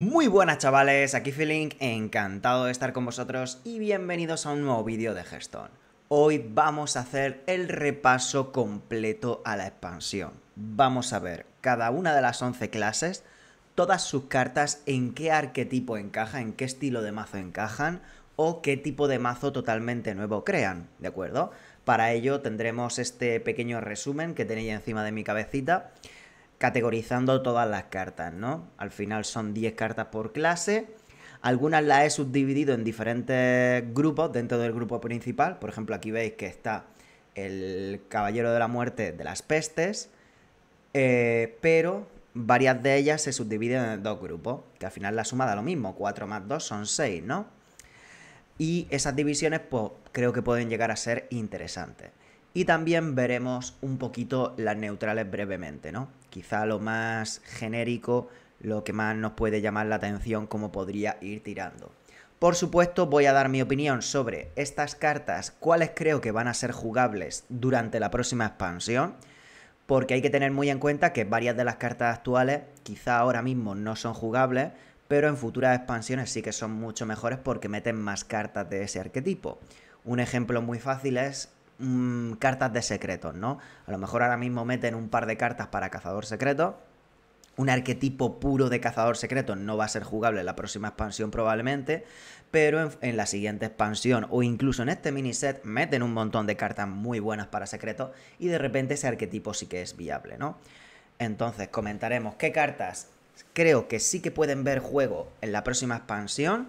Muy buenas chavales, aquí Feeling, encantado de estar con vosotros y bienvenidos a un nuevo vídeo de Gestón. Hoy vamos a hacer el repaso completo a la expansión. Vamos a ver cada una de las 11 clases, todas sus cartas, en qué arquetipo encaja, en qué estilo de mazo encajan o qué tipo de mazo totalmente nuevo crean, ¿de acuerdo? Para ello tendremos este pequeño resumen que tenéis encima de mi cabecita categorizando todas las cartas, ¿no? Al final son 10 cartas por clase. Algunas las he subdividido en diferentes grupos dentro del grupo principal. Por ejemplo, aquí veis que está el Caballero de la Muerte de las Pestes. Eh, pero varias de ellas se subdividen en dos grupos, que al final la suma da lo mismo. 4 más 2 son 6, ¿no? Y esas divisiones, pues creo que pueden llegar a ser interesantes. Y también veremos un poquito las neutrales brevemente, ¿no? quizá lo más genérico, lo que más nos puede llamar la atención, como podría ir tirando. Por supuesto, voy a dar mi opinión sobre estas cartas, cuáles creo que van a ser jugables durante la próxima expansión, porque hay que tener muy en cuenta que varias de las cartas actuales quizá ahora mismo no son jugables, pero en futuras expansiones sí que son mucho mejores porque meten más cartas de ese arquetipo. Un ejemplo muy fácil es cartas de secretos, ¿no? A lo mejor ahora mismo meten un par de cartas para cazador secreto. Un arquetipo puro de cazador secreto no va a ser jugable en la próxima expansión probablemente, pero en, la siguiente expansión o incluso en este mini-set, meten un montón de cartas muy buenas para secreto y de repente ese arquetipo sí que es viable, ¿no? Entonces comentaremos qué cartas creo que sí que pueden ver juego en la próxima expansión,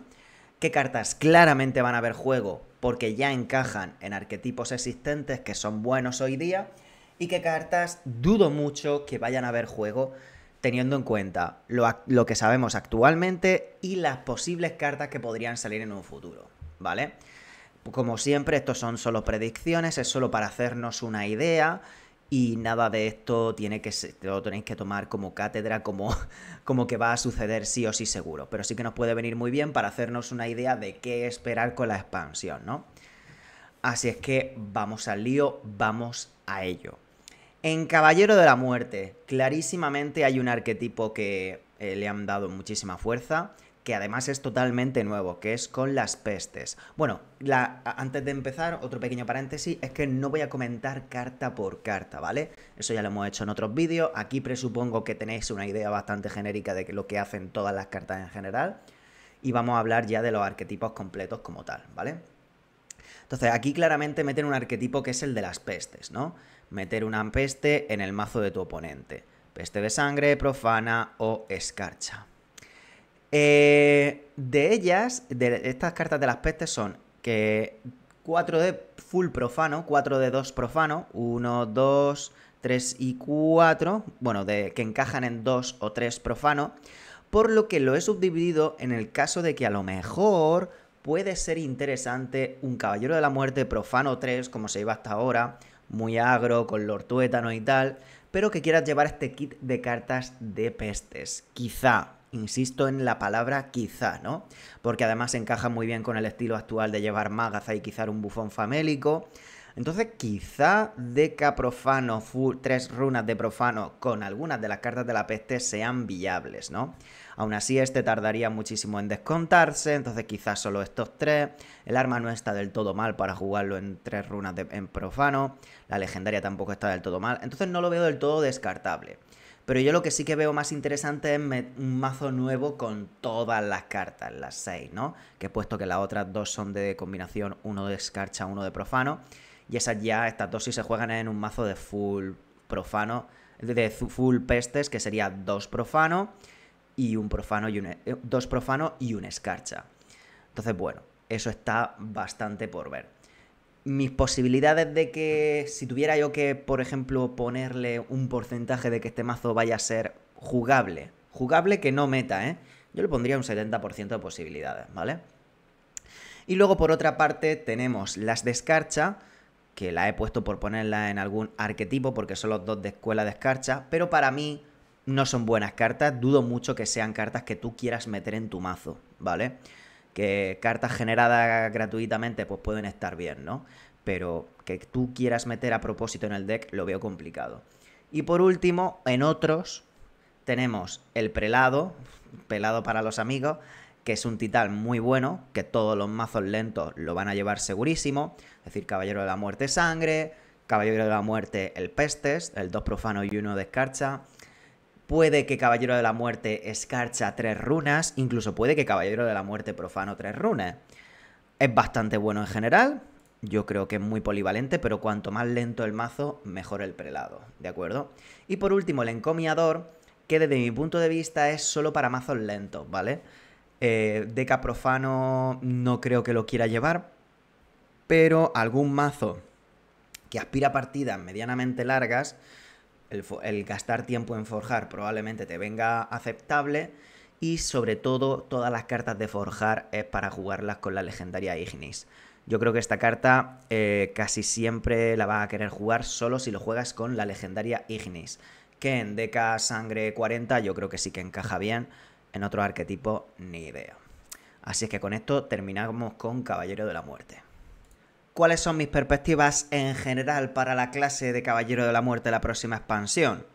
qué cartas claramente van a ver juego porque ya encajan en arquetipos existentes que son buenos hoy día y que cartas dudo mucho que vayan a ver juego teniendo en cuenta lo, que sabemos actualmente y las posibles cartas que podrían salir en un futuro, ¿vale? Como siempre, estos son solo predicciones, es solo para hacernos una idea y nada de esto tiene que lo tenéis que tomar como cátedra, como, como que va a suceder sí o sí seguro. Pero sí que nos puede venir muy bien para hacernos una idea de qué esperar con la expansión, ¿no? Así es que vamos al lío, vamos a ello. En Caballero de la Muerte, clarísimamente hay un arquetipo que eh, le han dado muchísima fuerza que además es totalmente nuevo, que es con las pestes. Bueno, antes de empezar, otro pequeño paréntesis, es que no voy a comentar carta por carta, ¿vale? Eso ya lo hemos hecho en otros vídeos, aquí presupongo que tenéis una idea bastante genérica de lo que hacen todas las cartas en general, y vamos a hablar ya de los arquetipos completos como tal, ¿vale? Entonces, aquí claramente meten un arquetipo que es el de las pestes, ¿no? Meter una peste en el mazo de tu oponente. Peste de sangre, profana o escarcha. Eh, de ellas, de estas cartas de las pestes son que 4 de full profano, 4 de 2 profano, 1, 2, 3 y 4, bueno, de, que encajan en 2 o 3 profano, por lo que lo he subdividido en el caso de que a lo mejor puede ser interesante un Caballero de la Muerte profano 3, como se iba hasta ahora, muy agro, con tuétano y tal, pero que quieras llevar este kit de cartas de pestes. Quizá, Insisto en la palabra quizá, ¿no? Porque además encaja muy bien con el estilo actual de llevar Magaza y quizá un bufón famélico. Entonces, quizá Deca Profano, tres runas de Profano con algunas de las cartas de la peste sean viables, ¿no? Aún así, este tardaría muchísimo en descontarse, entonces quizás solo estos tres. El arma no está del todo mal para jugarlo en tres runas de, en Profano. La legendaria tampoco está del todo mal, entonces no lo veo del todo descartable. Pero yo lo que sí que veo más interesante es un mazo nuevo con todas las cartas, las seis, ¿no? Que puesto que las otras dos son de combinación, uno de escarcha, uno de profano. Y esas ya, estas dos sí se juegan en un mazo de full profano, de full pestes, que sería dos profano y un profano y e-, eh, dos profano y un escarcha. Entonces, bueno, eso está bastante por ver mis posibilidades de que si tuviera yo que, por ejemplo, ponerle un porcentaje de que este mazo vaya a ser jugable, jugable que no meta, ¿eh? Yo le pondría un 70% de posibilidades, ¿vale? Y luego por otra parte tenemos las de escarcha, que la he puesto por ponerla en algún arquetipo porque son los dos de escuela de escarcha, pero para mí no son buenas cartas, dudo mucho que sean cartas que tú quieras meter en tu mazo, ¿vale? vale que cartas generadas gratuitamente pues pueden estar bien, ¿no? Pero que tú quieras meter a propósito en el deck lo veo complicado. Y por último, en otros tenemos el prelado, pelado para los amigos, que es un titán muy bueno, que todos los mazos lentos lo van a llevar segurísimo, es decir, Caballero de la Muerte Sangre, Caballero de la Muerte el Pestes, el dos Profano y uno de Puede que Caballero de la Muerte escarcha tres runas, incluso puede que Caballero de la Muerte profano tres runas. Es bastante bueno en general, yo creo que es muy polivalente, pero cuanto más lento el mazo, mejor el prelado, ¿de acuerdo? Y por último, el encomiador, que desde mi punto de vista es solo para mazos lentos, ¿vale? Eh, Deca Profano no creo que lo quiera llevar, pero algún mazo que aspira a partidas medianamente largas, el, gastar tiempo en forjar probablemente te venga aceptable. Y sobre todo, todas las cartas de forjar es para jugarlas con la legendaria Ignis. Yo creo que esta carta eh, casi siempre la vas a querer jugar solo si lo juegas con la legendaria Ignis. Que en Deca Sangre 40 yo creo que sí que encaja bien. En otro arquetipo, ni idea. Así es que con esto terminamos con Caballero de la Muerte cuáles son mis perspectivas en general para la clase de Caballero de la Muerte la próxima expansión.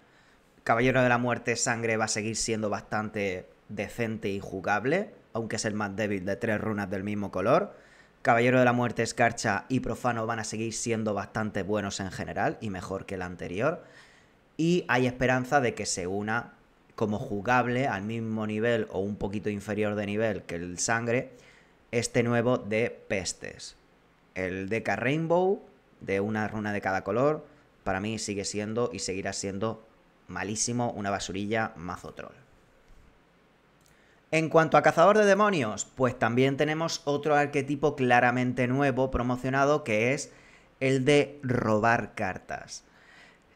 Caballero de la Muerte Sangre va a seguir siendo bastante decente y jugable, aunque es el más débil de tres runas del mismo color. Caballero de la Muerte Escarcha y Profano van a seguir siendo bastante buenos en general y mejor que el anterior. Y hay esperanza de que se una como jugable al mismo nivel o un poquito inferior de nivel que el Sangre este nuevo de Pestes. El Deca Rainbow, de una runa de cada color, para mí sigue siendo y seguirá siendo malísimo, una basurilla mazo troll. En cuanto a cazador de demonios, pues también tenemos otro arquetipo claramente nuevo promocionado que es el de robar cartas.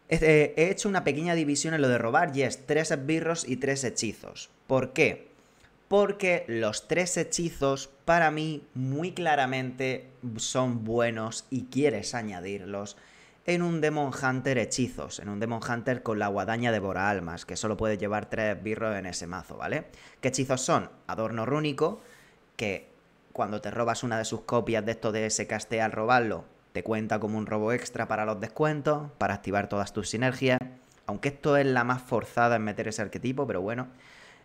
Eh, he hecho una pequeña división en lo de robar y es tres esbirros y tres hechizos. ¿Por qué? Porque los tres hechizos para mí muy claramente son buenos y quieres añadirlos en un Demon Hunter hechizos, en un Demon Hunter con la guadaña devora almas, que solo puede llevar tres birros en ese mazo, ¿vale? ¿Qué hechizos son? Adorno rúnico, que cuando te robas una de sus copias de esto de ese castell al robarlo, te cuenta como un robo extra para los descuentos, para activar todas tus sinergias. Aunque esto es la más forzada en meter ese arquetipo, pero bueno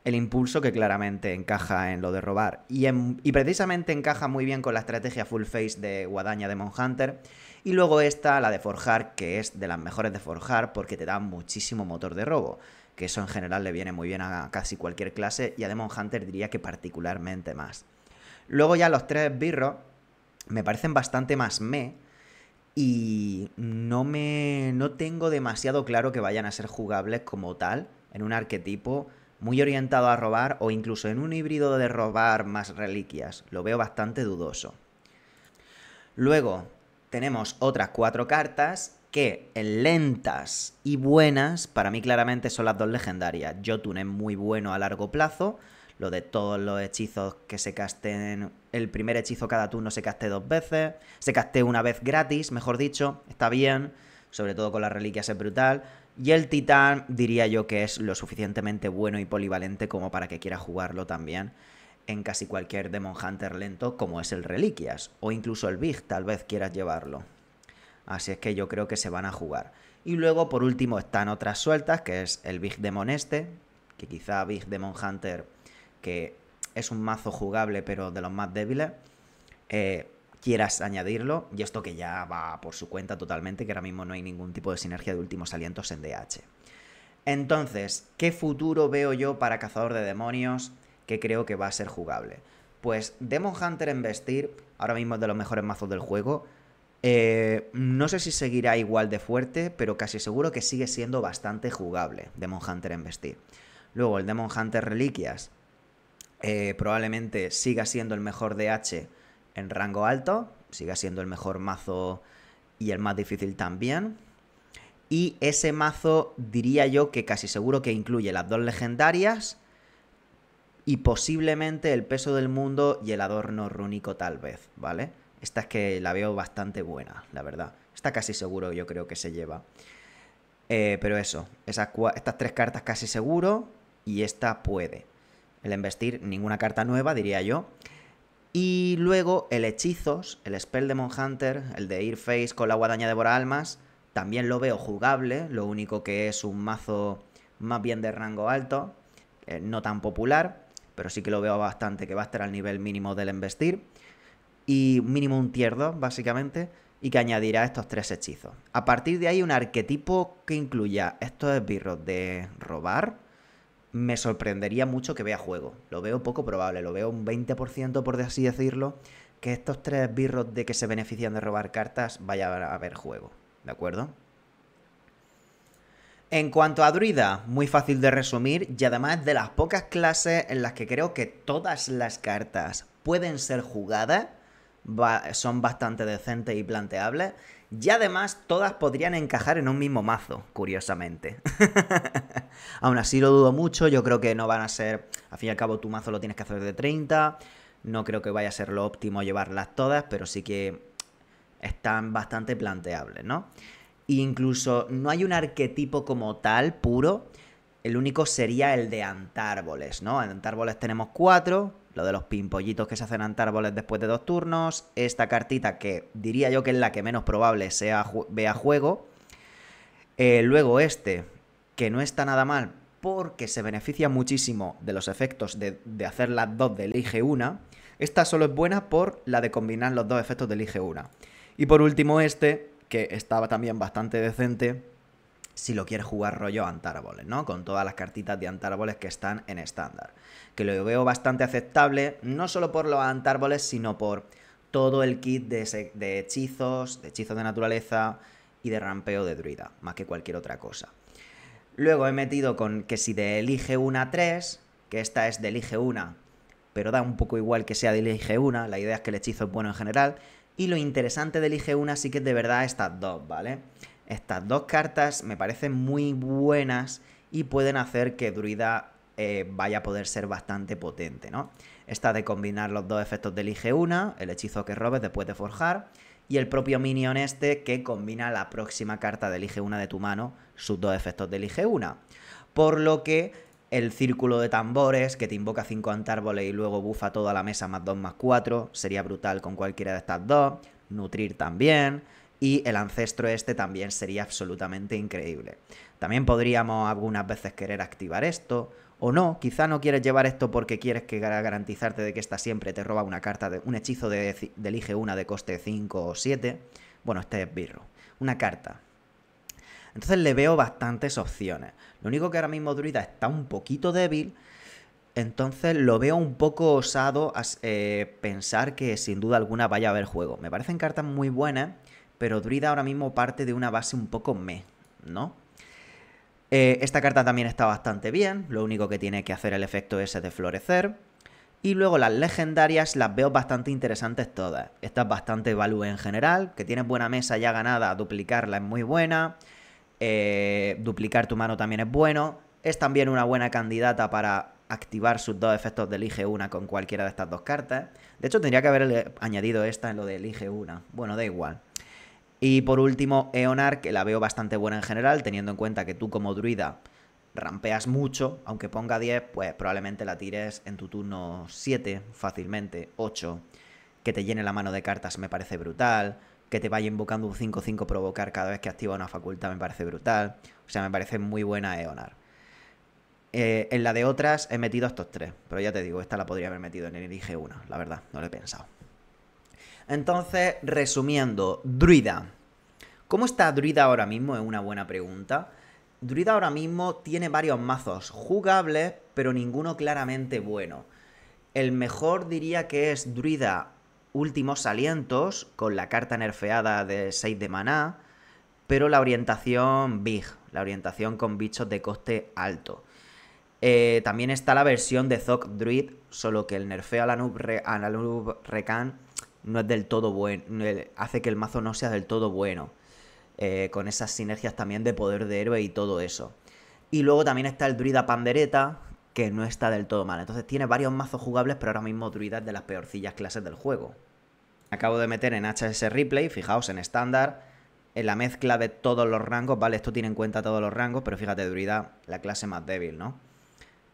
el impulso que claramente encaja en lo de robar. Y, precisamente encaja muy bien con la estrategia full face de Guadaña Demon Hunter. Y luego esta la de forjar, que es de las mejores de forjar porque te da muchísimo motor de robo. Que eso en general le viene muy bien a casi cualquier clase y a Demon Hunter diría que particularmente más. Luego ya los tres birros me parecen bastante más me y no me no tengo demasiado claro que vayan a ser jugables como tal en un arquetipo muy orientado a robar o incluso en un híbrido de robar más reliquias. Lo veo bastante dudoso. Luego tenemos otras cuatro cartas que en lentas y buenas, para mí claramente son las dos legendarias. Jotun es muy bueno a largo plazo, lo de todos los hechizos que se casten, el primer hechizo cada turno se caste dos veces, se caste una vez gratis, mejor dicho, está bien, sobre todo con las reliquias es brutal. Y el titán diría yo que es lo suficientemente bueno y polivalente como para que quiera jugarlo también en casi cualquier Demon Hunter lento como es el Reliquias o incluso el Big tal vez quieras llevarlo. Así es que yo creo que se van a jugar. Y luego por último están otras sueltas que es el Big Demon este, que quizá Big Demon Hunter que es un mazo jugable pero de los más débiles. Eh, quieras añadirlo, y esto que ya va por su cuenta totalmente, que ahora mismo no hay ningún tipo de sinergia de últimos alientos en DH. Entonces, ¿qué futuro veo yo para Cazador de Demonios que creo que va a ser jugable? Pues Demon Hunter en vestir, ahora mismo es de los mejores mazos del juego. Eh, no sé si seguirá igual de fuerte, pero casi seguro que sigue siendo bastante jugable Demon Hunter en vestir. Luego el Demon Hunter Reliquias eh, probablemente siga siendo el mejor DH en rango alto, sigue siendo el mejor mazo y el más difícil también. Y ese mazo diría yo que casi seguro que incluye las dos legendarias y posiblemente el peso del mundo y el adorno rúnico tal vez, ¿vale? Esta es que la veo bastante buena, la verdad. Está casi seguro yo creo que se lleva. Eh, pero eso, estas tres cartas casi seguro y esta puede. El embestir, ninguna carta nueva, diría yo. Y luego el hechizos, el spell Demon Hunter, el de face con la guadaña de almas, también lo veo jugable, lo único que es un mazo más bien de rango alto, eh, no tan popular, pero sí que lo veo bastante, que va a estar al nivel mínimo del embestir, Y mínimo un tierdo, básicamente, y que añadirá estos tres hechizos. A partir de ahí, un arquetipo que incluya estos esbirros de robar, me sorprendería mucho que vea juego. Lo veo poco probable, lo veo un 20% por así decirlo, que estos tres birros de que se benefician de robar cartas vaya a ver juego, ¿de acuerdo? En cuanto a druida, muy fácil de resumir y además de las pocas clases en las que creo que todas las cartas pueden ser jugadas, son bastante decentes y planteables, y además todas podrían encajar en un mismo mazo, curiosamente. Aún así lo dudo mucho, yo creo que no van a ser, al fin y al cabo tu mazo lo tienes que hacer de 30, no creo que vaya a ser lo óptimo llevarlas todas, pero sí que están bastante planteables, ¿no? incluso no hay un arquetipo como tal puro, el único sería el de Antárboles, ¿no? En Antárboles tenemos cuatro, lo de los pimpollitos que se hacen ante árboles después de dos turnos, esta cartita que diría yo que es la que menos probable sea vea juego, eh, luego este, que no está nada mal porque se beneficia muchísimo de los efectos de, hacer las dos del IG una, esta solo es buena por la de combinar los dos efectos del IG una. Y por último este, que estaba también bastante decente, si lo quieres jugar rollo Antárboles, ¿no? Con todas las cartitas de Antárboles que están en estándar. Que lo veo bastante aceptable, no solo por los Antárboles, sino por todo el kit de, hechizos, de hechizos de naturaleza y de rampeo de druida, más que cualquier otra cosa. Luego he metido con que si de elige una 3, que esta es de elige una, pero da un poco igual que sea de elige una, la idea es que el hechizo es bueno en general, y lo interesante de elige una sí que es de verdad estas dos, ¿vale? Estas dos cartas me parecen muy buenas y pueden hacer que Druida eh, vaya a poder ser bastante potente, ¿no? Esta de combinar los dos efectos del IG1, el hechizo que robes después de forjar, y el propio minion este que combina la próxima carta del IG1 de tu mano, sus dos efectos del IG1. Por lo que el círculo de tambores que te invoca 5 antárboles y luego bufa toda la mesa más 2 más 4, sería brutal con cualquiera de estas dos, nutrir también, y el ancestro este también sería absolutamente increíble. También podríamos algunas veces querer activar esto, o no, quizá no quieres llevar esto porque quieres garantizarte de que esta siempre te roba una carta, de, un hechizo de, elige una de coste 5 o 7. Bueno, este es birro. Una carta. Entonces le veo bastantes opciones. Lo único que ahora mismo Druida está un poquito débil, entonces lo veo un poco osado eh, pensar que sin duda alguna vaya a haber juego. Me parecen cartas muy buenas, pero Druida ahora mismo parte de una base un poco me, ¿no? Eh, esta carta también está bastante bien, lo único que tiene que hacer el efecto ese de florecer. Y luego las legendarias las veo bastante interesantes todas. Esta es bastante value en general, que tienes buena mesa ya ganada, duplicarla es muy buena. Eh, duplicar tu mano también es bueno. Es también una buena candidata para activar sus dos efectos de elige una con cualquiera de estas dos cartas. De hecho, tendría que haber añadido esta en lo de elige una. Bueno, da igual. Y por último, Eonar, que la veo bastante buena en general, teniendo en cuenta que tú como druida rampeas mucho, aunque ponga 10, pues probablemente la tires en tu turno 7 fácilmente, 8, que te llene la mano de cartas me parece brutal, que te vaya invocando un 5-5 provocar cada vez que activa una facultad me parece brutal, o sea, me parece muy buena Eonar. Eh, en la de otras he metido estos tres, pero ya te digo, esta la podría haber metido en el ig 1, la verdad, no lo he pensado. Entonces, resumiendo, Druida. ¿Cómo está Druida ahora mismo? Es una buena pregunta. Druida ahora mismo tiene varios mazos jugables, pero ninguno claramente bueno. El mejor diría que es Druida Últimos Alientos, con la carta nerfeada de 6 de maná, pero la orientación Big, la orientación con bichos de coste alto. Eh, también está la versión de Zog Druid, solo que el nerfeo a la nube no es del todo bueno, hace que el mazo no sea del todo bueno. Eh, con esas sinergias también de poder de héroe y todo eso. Y luego también está el druida pandereta, que no está del todo mal. Entonces tiene varios mazos jugables, pero ahora mismo druida es de las peorcillas clases del juego. Acabo de meter en HS Replay, fijaos en estándar, en la mezcla de todos los rangos, vale, esto tiene en cuenta todos los rangos, pero fíjate, druida, la clase más débil, ¿no?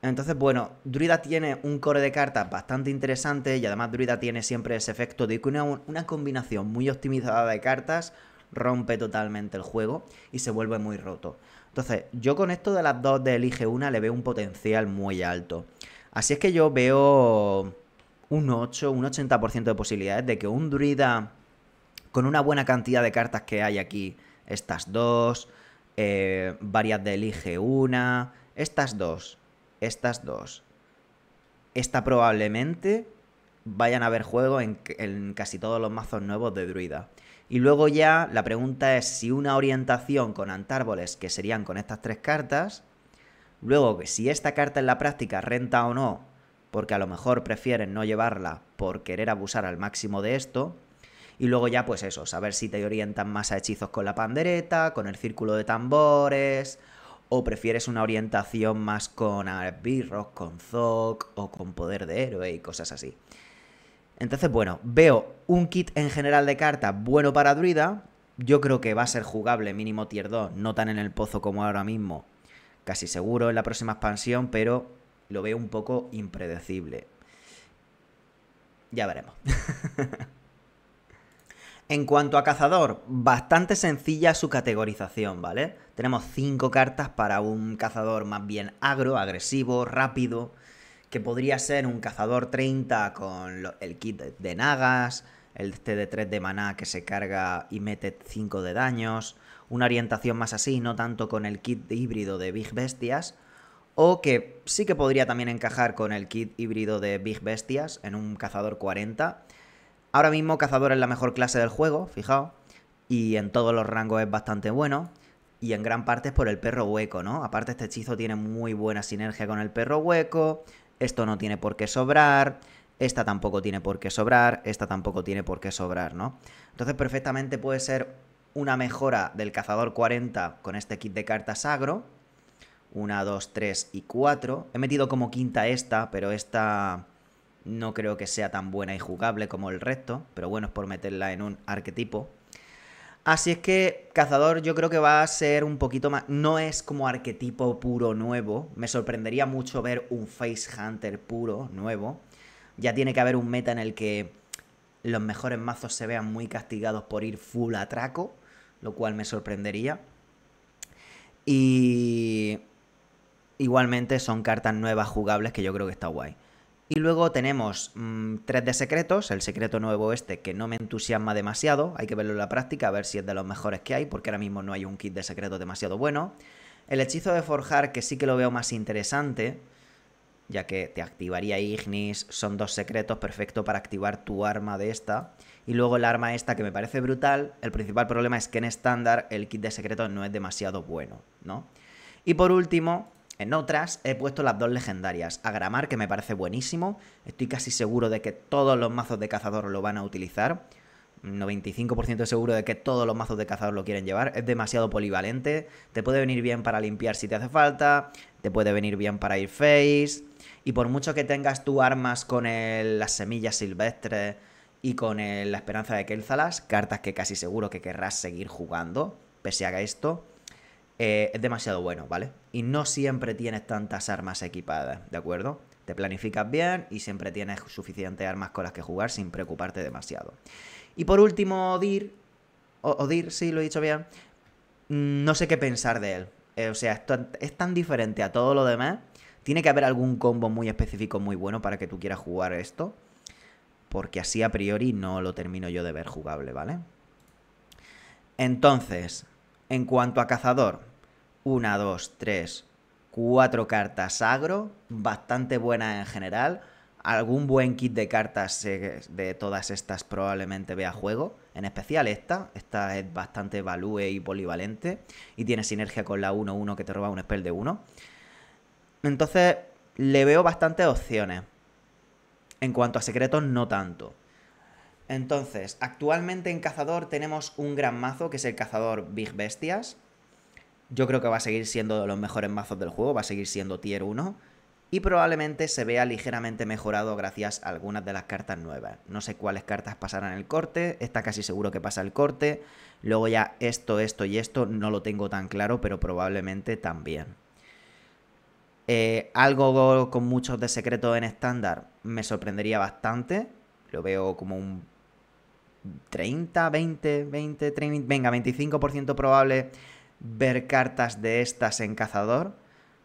Entonces, bueno, Druida tiene un core de cartas bastante interesante y además Druida tiene siempre ese efecto de que una, combinación muy optimizada de cartas rompe totalmente el juego y se vuelve muy roto. Entonces, yo con esto de las dos de elige una le veo un potencial muy alto. Así es que yo veo un 8, un 80% de posibilidades de que un druida con una buena cantidad de cartas que hay aquí, estas dos, eh, varias de elige una, estas dos, estas dos. Esta probablemente vayan a haber juego en, en, casi todos los mazos nuevos de druida. Y luego ya la pregunta es si una orientación con antárboles, que serían con estas tres cartas, luego si esta carta en la práctica renta o no, porque a lo mejor prefieren no llevarla por querer abusar al máximo de esto, y luego ya pues eso, saber si te orientan más a hechizos con la pandereta, con el círculo de tambores, o prefieres una orientación más con birros, con Zoc o con poder de héroe y cosas así. Entonces, bueno, veo un kit en general de cartas bueno para druida. Yo creo que va a ser jugable mínimo tier 2, no tan en el pozo como ahora mismo. Casi seguro en la próxima expansión, pero lo veo un poco impredecible. Ya veremos. En cuanto a cazador, bastante sencilla su categorización, ¿vale? Tenemos cinco cartas para un cazador más bien agro, agresivo, rápido, que podría ser un cazador 30 con el kit de nagas, el CD3 este de maná que se carga y mete 5 de daños, una orientación más así, no tanto con el kit híbrido de Big Bestias, o que sí que podría también encajar con el kit híbrido de Big Bestias en un cazador 40 Ahora mismo cazador es la mejor clase del juego, fijaos, y en todos los rangos es bastante bueno, y en gran parte es por el perro hueco, ¿no? Aparte este hechizo tiene muy buena sinergia con el perro hueco, esto no tiene por qué sobrar, esta tampoco tiene por qué sobrar, esta tampoco tiene por qué sobrar, ¿no? Entonces perfectamente puede ser una mejora del cazador 40 con este kit de cartas agro. 1, 2, 3 y 4. He metido como quinta esta, pero esta no creo que sea tan buena y jugable como el resto, pero bueno, es por meterla en un arquetipo. Así es que Cazador yo creo que va a ser un poquito más... No es como arquetipo puro nuevo. Me sorprendería mucho ver un Face Hunter puro nuevo. Ya tiene que haber un meta en el que los mejores mazos se vean muy castigados por ir full atraco, lo cual me sorprendería. Y igualmente son cartas nuevas jugables que yo creo que está guay. Y luego tenemos mm, tres de secretos, el secreto nuevo este que no me entusiasma demasiado, hay que verlo en la práctica, a ver si es de los mejores que hay, porque ahora mismo no hay un kit de secretos demasiado bueno. El hechizo de forjar que sí que lo veo más interesante, ya que te activaría Ignis, son dos secretos perfectos para activar tu arma de esta. Y luego el arma esta que me parece brutal, el principal problema es que en estándar el kit de secretos no es demasiado bueno, ¿no? Y por último, en otras he puesto las dos legendarias, Agramar que me parece buenísimo, estoy casi seguro de que todos los mazos de cazador lo van a utilizar, 95% seguro de que todos los mazos de cazador lo quieren llevar. Es demasiado polivalente. Te puede venir bien para limpiar si te hace falta. Te puede venir bien para ir face. Y por mucho que tengas tú armas con las semillas silvestres y con la esperanza de Kelzalas, cartas que casi seguro que querrás seguir jugando, pese a esto, eh, es demasiado bueno, ¿vale? Y no siempre tienes tantas armas equipadas, ¿de acuerdo? Te planificas bien y siempre tienes suficientes armas con las que jugar sin preocuparte demasiado. Y por último, Odir, Odir, sí, lo he dicho bien, mm, no sé qué pensar de él. Eh, o sea, es tan diferente a todo lo demás. Tiene que haber algún combo muy específico, muy bueno para que tú quieras jugar esto. Porque así a priori no lo termino yo de ver jugable, ¿vale? Entonces, en cuanto a cazador, una, dos, tres, cuatro cartas agro, bastante buenas en general. Algún buen kit de cartas eh, de todas estas probablemente vea juego, en especial esta. Esta es bastante value y polivalente y tiene sinergia con la 1-1 que te roba un spell de 1. Entonces, le veo bastantes opciones. En cuanto a secretos, no tanto. Entonces, actualmente en cazador tenemos un gran mazo que es el cazador Big Bestias. Yo creo que va a seguir siendo de los mejores mazos del juego, va a seguir siendo tier 1 y probablemente se vea ligeramente mejorado gracias a algunas de las cartas nuevas. No sé cuáles cartas pasarán el corte, está casi seguro que pasa el corte, luego ya esto, esto y esto no lo tengo tan claro, pero probablemente también. Eh, algo con muchos de secretos en estándar me sorprendería bastante, lo veo como un 30, 20, 20, 30, venga, 25% probable ver cartas de estas en cazador.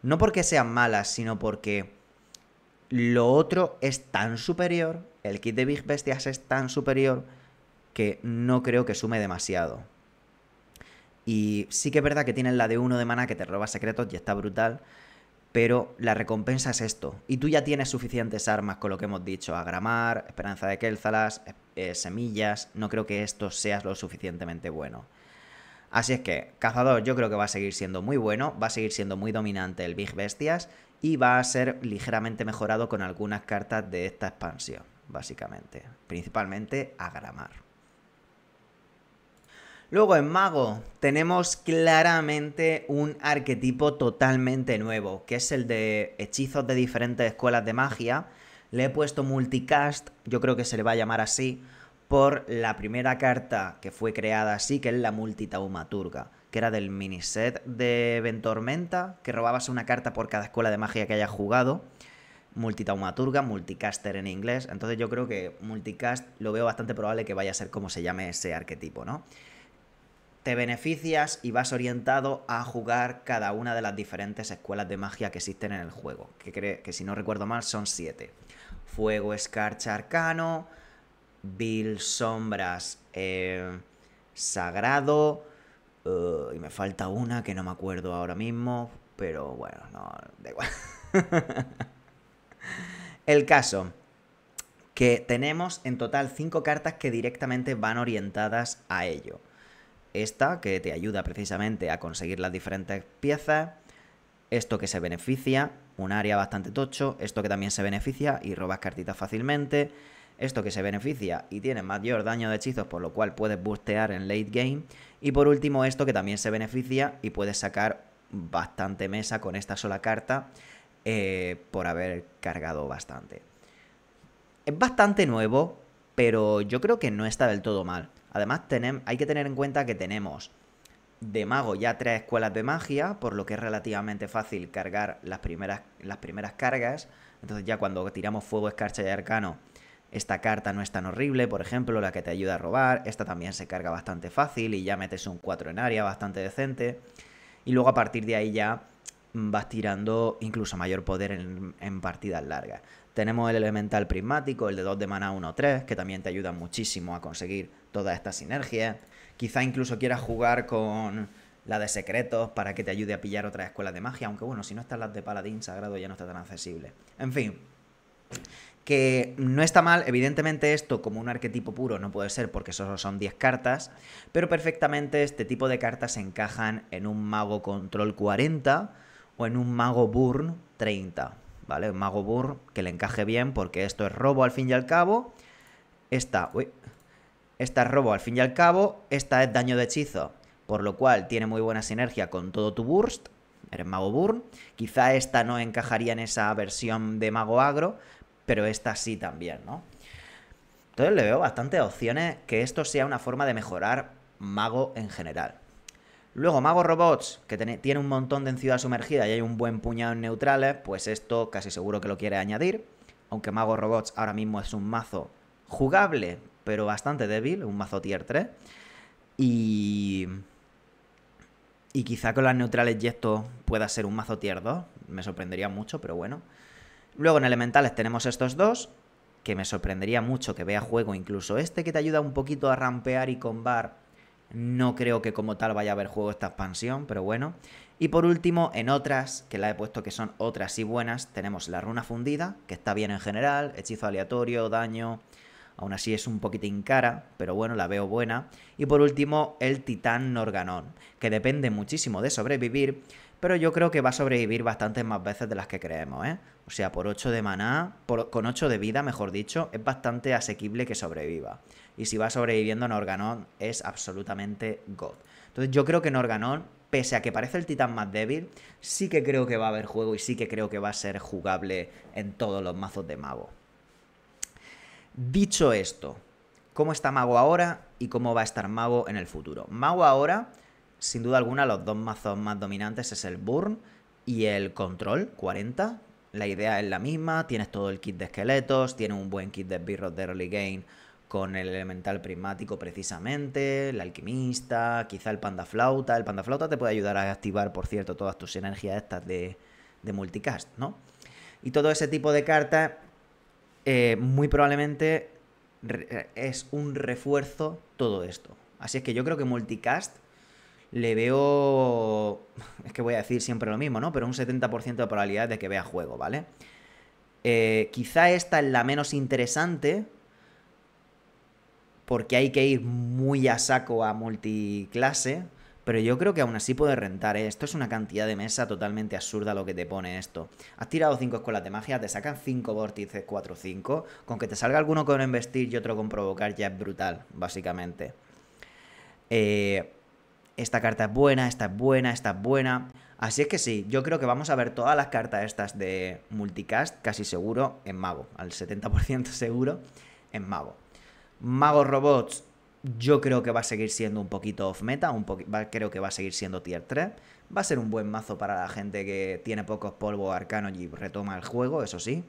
No porque sean malas, sino porque lo otro es tan superior, el kit de Big Bestias es tan superior que no creo que sume demasiado. Y sí que es verdad que tienen la de uno de mana que te roba secretos y está brutal, pero la recompensa es esto. Y tú ya tienes suficientes armas con lo que hemos dicho, agramar, esperanza de Kelzalas, eh, eh, semillas, no creo que esto seas lo suficientemente bueno. Así es que, Cazador yo creo que va a seguir siendo muy bueno, va a seguir siendo muy dominante el Big Bestias y va a ser ligeramente mejorado con algunas cartas de esta expansión, básicamente. Principalmente agramar. Luego en mago tenemos claramente un arquetipo totalmente nuevo, que es el de hechizos de diferentes escuelas de magia. Le he puesto multicast, yo creo que se le va a llamar así, por la primera carta que fue creada así, que es la multitaumaturga, que era del miniset de Ventormenta, que robabas una carta por cada escuela de magia que hayas jugado. Multitaumaturga, multicaster en inglés. Entonces yo creo que multicast lo veo bastante probable que vaya a ser como se llame ese arquetipo, ¿no? te beneficias y vas orientado a jugar cada una de las diferentes escuelas de magia que existen en el juego, que, que si no recuerdo mal son siete. Fuego, escarcha, arcano, Bill, sombras, eh, sagrado, eh, y me falta una que no me acuerdo ahora mismo, pero bueno, no, da igual. el caso que tenemos en total cinco cartas que directamente van orientadas a ello esta que te ayuda precisamente a conseguir las diferentes piezas, esto que se beneficia, un área bastante tocho, esto que también se beneficia y robas cartitas fácilmente, esto que se beneficia y tiene mayor daño de hechizos por lo cual puedes bustear en late game y por último esto que también se beneficia y puedes sacar bastante mesa con esta sola carta eh, por haber cargado bastante. Es bastante nuevo, pero yo creo que no está del todo mal. Además, hay que tener en cuenta que tenemos de mago ya tres escuelas de magia, por lo que es relativamente fácil cargar las primeras, las primeras cargas. Entonces ya cuando tiramos fuego, escarcha y arcano, esta carta no es tan horrible, por ejemplo, la que te ayuda a robar, esta también se carga bastante fácil y ya metes un 4 en área bastante decente. Y luego a partir de ahí ya vas tirando incluso mayor poder en, en partidas largas. Tenemos el elemental prismático, el de 2 de mana 1-3, que también te ayuda muchísimo a conseguir toda esta sinergia. Quizá incluso quieras jugar con la de secretos para que te ayude a pillar otra escuela de magia, aunque bueno, si no están las de paladín sagrado ya no está tan accesible. En fin, que no está mal, evidentemente esto como un arquetipo puro no puede ser porque solo son 10 cartas, pero perfectamente este tipo de cartas se encajan en un mago control 40 o en un mago burn 30, ¿vale? Un mago burn que le encaje bien porque esto es robo al fin y al cabo. está uy, esta es robo al fin y al cabo, esta es daño de hechizo, por lo cual tiene muy buena sinergia con todo tu burst, eres mago burn, quizá esta no encajaría en esa versión de mago agro, pero esta sí también, ¿no? Entonces le veo bastantes opciones que esto sea una forma de mejorar mago en general. Luego, Mago Robots, que tiene un montón de en ciudad sumergida y hay un buen puñado en neutrales, pues esto casi seguro que lo quiere añadir. Aunque Mago Robots ahora mismo es un mazo jugable, pero bastante débil, un mazo tier 3. Y. Y quizá con las neutrales esto pueda ser un mazo tier 2. Me sorprendería mucho, pero bueno. Luego en elementales tenemos estos dos. Que me sorprendería mucho que vea juego incluso este que te ayuda un poquito a rampear y combar. No creo que como tal vaya a haber juego esta expansión, pero bueno. Y por último, en otras, que la he puesto que son otras y buenas, tenemos la runa fundida, que está bien en general, hechizo aleatorio, daño, Aún así es un poquitín cara, pero bueno, la veo buena. Y por último, el Titán Norganon, que depende muchísimo de sobrevivir, pero yo creo que va a sobrevivir bastantes más veces de las que creemos, ¿eh? O sea, por 8 de maná, con 8 de vida, mejor dicho, es bastante asequible que sobreviva. Y si va sobreviviendo Norganon, es absolutamente god. Entonces yo creo que Norganon, pese a que parece el titán más débil, sí que creo que va a haber juego y sí que creo que va a ser jugable en todos los mazos de mago. Dicho esto, ¿cómo está Mago ahora y cómo va a estar Mago en el futuro? Mago ahora, sin duda alguna, los dos mazos más dominantes es el Burn y el Control 40. La idea es la misma, tienes todo el kit de esqueletos, tienes un buen kit de birros de early game con el elemental prismático precisamente, el alquimista, quizá el pandaflauta. El pandaflauta te puede ayudar a activar, por cierto, todas tus energías estas de, de multicast, ¿no? Y todo ese tipo de cartas eh, muy probablemente eh, es un refuerzo todo esto. Así es que yo creo que multicast le veo, es que voy a decir siempre lo mismo, ¿no? Pero un 70% de probabilidad de que vea juego, ¿vale? Eh, quizá esta es la menos interesante porque hay que ir muy a saco a multiclase pero yo creo que aún así puede rentar, ¿eh? Esto es una cantidad de mesa totalmente absurda lo que te pone esto. Has tirado 5 escuelas de magia, te sacan 5 vórtices 4-5. Con que te salga alguno con investir y otro con provocar ya es brutal, básicamente. Eh, esta carta es buena, esta es buena, esta es buena. Así es que sí, yo creo que vamos a ver todas las cartas estas de multicast, casi seguro, en mago. Al 70% seguro, en mago. Mago robots, yo creo que va a seguir siendo un poquito off meta, un creo que va a seguir siendo tier 3. Va a ser un buen mazo para la gente que tiene pocos polvos arcano y retoma el juego, eso sí.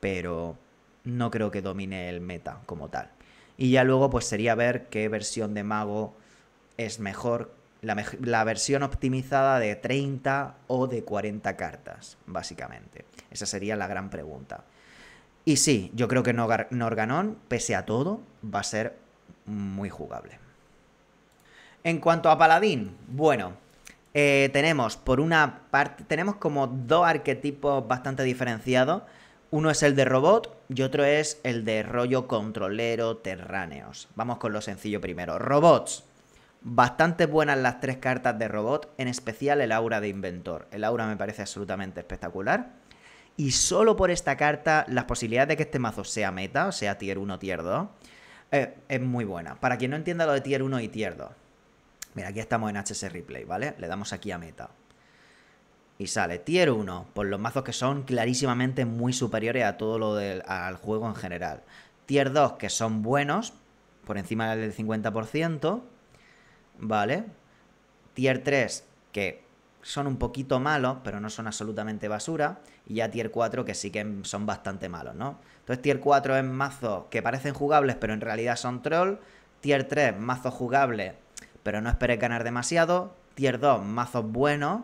Pero no creo que domine el meta como tal. Y ya luego pues sería ver qué versión de mago es mejor, la, versión optimizada de 30 o de 40 cartas, básicamente. Esa sería la gran pregunta. Y sí, yo creo que Norganon, pese a todo, va a ser muy jugable. En cuanto a paladín, bueno, eh, tenemos por una parte, tenemos como dos arquetipos bastante diferenciados. Uno es el de robot y otro es el de rollo controlero terráneos. Vamos con lo sencillo primero. Robots. Bastante buenas las tres cartas de robot, en especial el aura de inventor. El aura me parece absolutamente espectacular. Y solo por esta carta, las posibilidades de que este mazo sea meta, o sea tier 1, tier 2, eh, es muy buena. Para quien no entienda lo de tier 1 y tier 2. Mira, aquí estamos en HS Replay, ¿vale? Le damos aquí a meta. Y sale tier 1, por los mazos que son clarísimamente muy superiores a todo lo del al juego en general. Tier 2, que son buenos, por encima del 50%, ¿vale? Tier 3, que son un poquito malos, pero no son absolutamente basura, y ya tier 4 que sí que son bastante malos, ¿no? Entonces tier 4 es mazos que parecen jugables, pero en realidad son troll, tier 3 mazos jugables, pero no esperes ganar demasiado, tier 2 mazos buenos,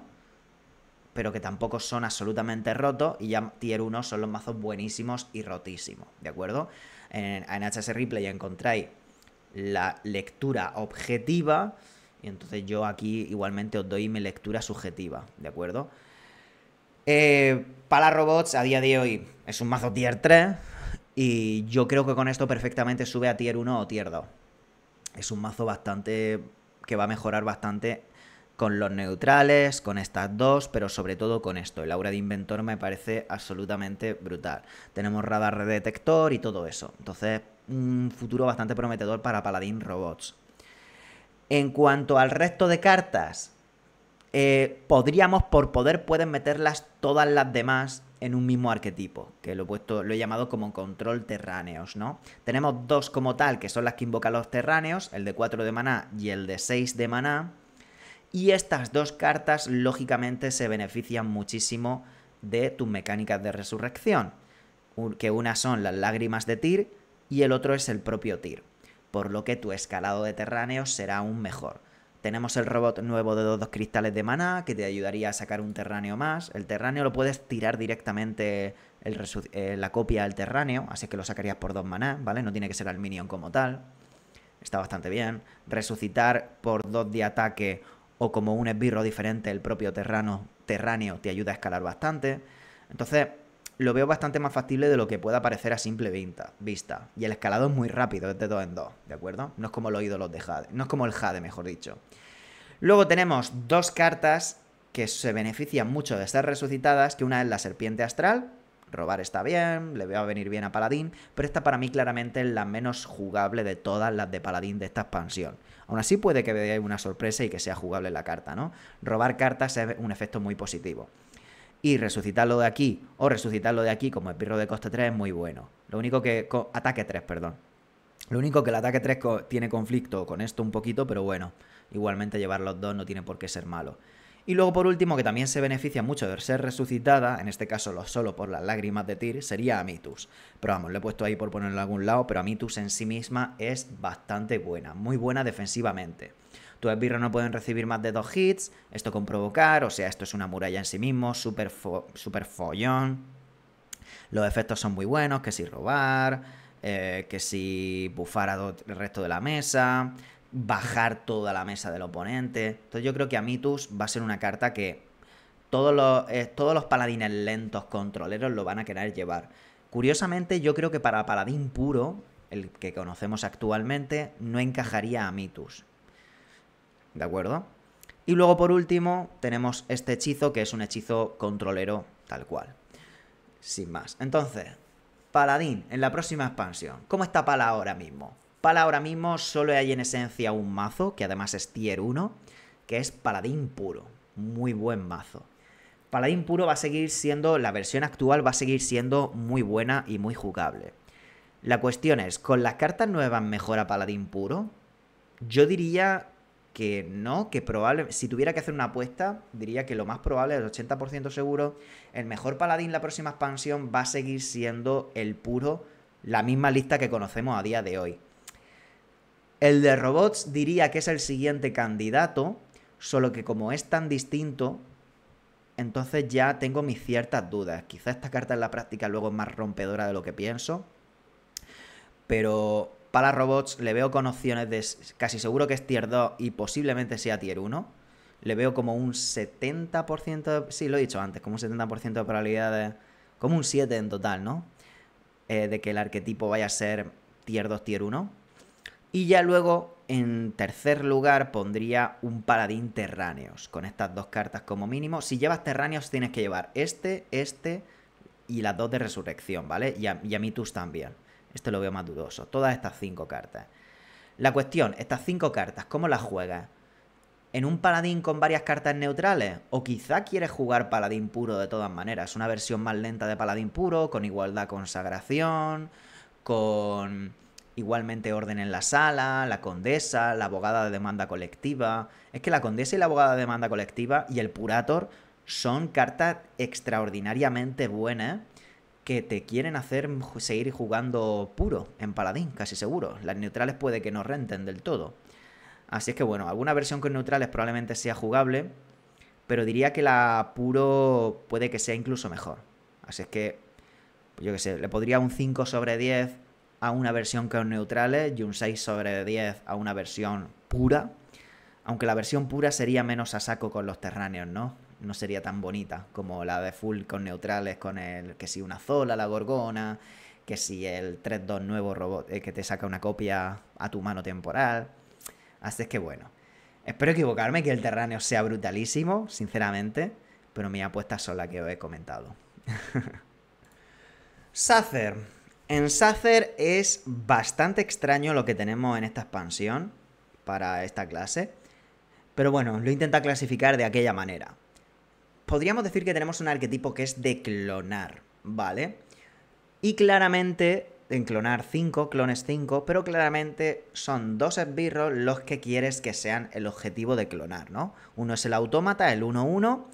pero que tampoco son absolutamente rotos, y ya tier 1 son los mazos buenísimos y rotísimos, ¿de acuerdo? En, en HS Replay encontráis la lectura objetiva, y entonces yo aquí igualmente os doy mi lectura subjetiva, ¿de acuerdo? Eh, para robots a día de hoy es un mazo tier 3 y yo creo que con esto perfectamente sube a tier 1 o tier 2. Es un mazo bastante que va a mejorar bastante con los neutrales, con estas dos, pero sobre todo con esto. El aura de inventor me parece absolutamente brutal. Tenemos radar detector y todo eso. Entonces, un futuro bastante prometedor para Paladín Robots. En cuanto al resto de cartas, eh, podríamos, por poder, pueden meterlas todas las demás en un mismo arquetipo, que lo he puesto, lo he llamado como control terráneos, ¿no? Tenemos dos como tal, que son las que invocan los terráneos, el de 4 de maná y el de 6 de maná. Y estas dos cartas, lógicamente, se benefician muchísimo de tus mecánicas de resurrección. Que una son las lágrimas de Tyr y el otro es el propio Tyr por lo que tu escalado de Terráneo será aún mejor. Tenemos el robot nuevo de dos, cristales de maná que te ayudaría a sacar un terráneo más. El terráneo lo puedes tirar directamente eh, la copia del terráneo, así que lo sacarías por dos maná, ¿vale? No tiene que ser al minion como tal. Está bastante bien. Resucitar por dos de ataque o como un esbirro diferente el propio terrano, terráneo te ayuda a escalar bastante. Entonces, lo veo bastante más factible de lo que pueda parecer a simple vista. Y el escalado es muy rápido, es de dos en dos, ¿de acuerdo? No es como los ídolos de Jade, no es como el Jade, mejor dicho. Luego tenemos dos cartas que se benefician mucho de ser resucitadas, que una es la serpiente astral, robar está bien, le veo a venir bien a Paladín, pero esta para mí claramente es la menos jugable de todas las de Paladín de esta expansión. Aún así puede que veáis una sorpresa y que sea jugable la carta, ¿no? Robar cartas es un efecto muy positivo y resucitarlo de aquí o resucitarlo de aquí como Espirro de coste 3 es muy bueno. Lo único que... Ataque 3, perdón. Lo único que el ataque 3 tiene conflicto con esto un poquito, pero bueno, igualmente llevar los dos no tiene por qué ser malo. Y luego por último, que también se beneficia mucho de ser resucitada, en este caso lo solo por las lágrimas de Tyr, sería Amitus. Pero vamos, lo he puesto ahí por ponerlo en algún lado, pero Amitus en sí misma es bastante buena, muy buena defensivamente. Tu esbirro no pueden recibir más de dos hits. Esto con provocar, o sea, esto es una muralla en sí mismo, súper super follón. Los efectos son muy buenos, que si robar, eh, que si bufar el resto de la mesa, bajar toda la mesa del oponente. Entonces yo creo que Amitus va a ser una carta que todos los, eh, todos los paladines lentos controleros lo van a querer llevar. Curiosamente yo creo que para paladín puro, el que conocemos actualmente, no encajaría a Amitus ¿de acuerdo? Y luego por último tenemos este hechizo que es un hechizo controlero tal cual. Sin más. Entonces, Paladín en la próxima expansión. ¿Cómo está Pala ahora mismo? Pala ahora mismo solo hay en esencia un mazo, que además es tier 1, que es Paladín puro. Muy buen mazo. Paladín puro va a seguir siendo, la versión actual va a seguir siendo muy buena y muy jugable. La cuestión es, ¿con las cartas nuevas mejora Paladín puro? Yo diría que no, que probablemente, si tuviera que hacer una apuesta, diría que lo más probable, el 80% seguro, el mejor paladín la próxima expansión va a seguir siendo el puro, la misma lista que conocemos a día de hoy. El de robots diría que es el siguiente candidato, solo que como es tan distinto, entonces ya tengo mis ciertas dudas. Quizá esta carta en la práctica luego es más rompedora de lo que pienso, pero para robots le veo con opciones de casi seguro que es tier 2 y posiblemente sea tier 1. Le veo como un 70%, de, sí, lo he dicho antes, como un 70% de probabilidades, como un 7 en total, ¿no? Eh, de que el arquetipo vaya a ser tier 2, tier 1. Y ya luego, en tercer lugar, pondría un paladín terráneos, con estas dos cartas como mínimo. Si llevas terráneos, tienes que llevar este, este y las dos de resurrección, ¿vale? Y a, y a mí tus también. Este lo veo más dudoso. Todas estas cinco cartas. La cuestión, estas cinco cartas, ¿cómo las juegas? ¿En un paladín con varias cartas neutrales? ¿O quizá quieres jugar paladín puro de todas maneras? Una versión más lenta de paladín puro, con igualdad consagración, con igualmente orden en la sala, la condesa, la abogada de demanda colectiva. Es que la condesa y la abogada de demanda colectiva y el purator son cartas extraordinariamente buenas que te quieren hacer seguir jugando puro en Paladín, casi seguro. Las neutrales puede que no renten del todo. Así es que bueno, alguna versión con neutrales probablemente sea jugable, pero diría que la puro puede que sea incluso mejor. Así es que, pues yo qué sé, le podría un 5 sobre 10 a una versión con neutrales y un 6 sobre 10 a una versión pura. Aunque la versión pura sería menos a saco con los terráneos, ¿no? no sería tan bonita como la de full con neutrales, con el que si una Zola, la Gorgona, que si el 3-2 nuevo robot eh, que te saca una copia a tu mano temporal. Así es que bueno, espero equivocarme que el Terráneo sea brutalísimo, sinceramente, pero mis apuesta son las que os he comentado. Sacer. En Sacer es bastante extraño lo que tenemos en esta expansión para esta clase. Pero bueno, lo intenta clasificar de aquella manera podríamos decir que tenemos un arquetipo que es de clonar, ¿vale? Y claramente, en clonar 5, clones 5, pero claramente son dos esbirros los que quieres que sean el objetivo de clonar, ¿no? Uno es el autómata, el 1-1,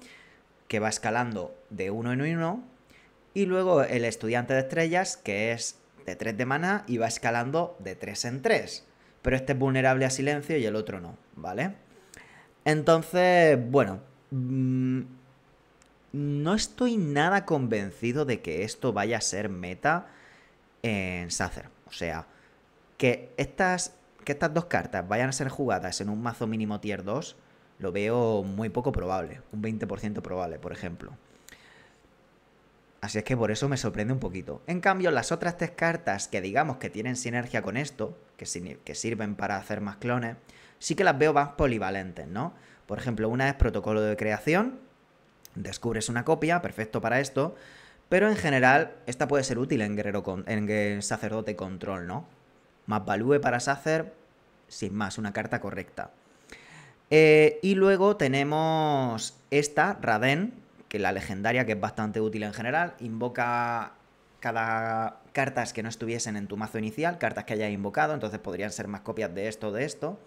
que va escalando de 1 en 1, y luego el estudiante de estrellas, que es de 3 de maná y va escalando de 3 en 3. Pero este es vulnerable a silencio y el otro no, ¿vale? Entonces, bueno, mm, no estoy nada convencido de que esto vaya a ser meta en Sacer. O sea, que estas, que estas dos cartas vayan a ser jugadas en un mazo mínimo tier 2, lo veo muy poco probable. Un 20% probable, por ejemplo. Así es que por eso me sorprende un poquito. En cambio, las otras tres cartas que digamos que tienen sinergia con esto, que, que sirven para hacer más clones, sí que las veo más polivalentes, ¿no? Por ejemplo, una es protocolo de creación, Descubres una copia, perfecto para esto, pero en general esta puede ser útil en, guerrero en sacerdote control, ¿no? Más value para sacer, sin más, una carta correcta. Eh, y luego tenemos esta, Raden, que es la legendaria, que es bastante útil en general. Invoca cada cartas que no estuviesen en tu mazo inicial, cartas que hayas invocado, entonces podrían ser más copias de esto o de esto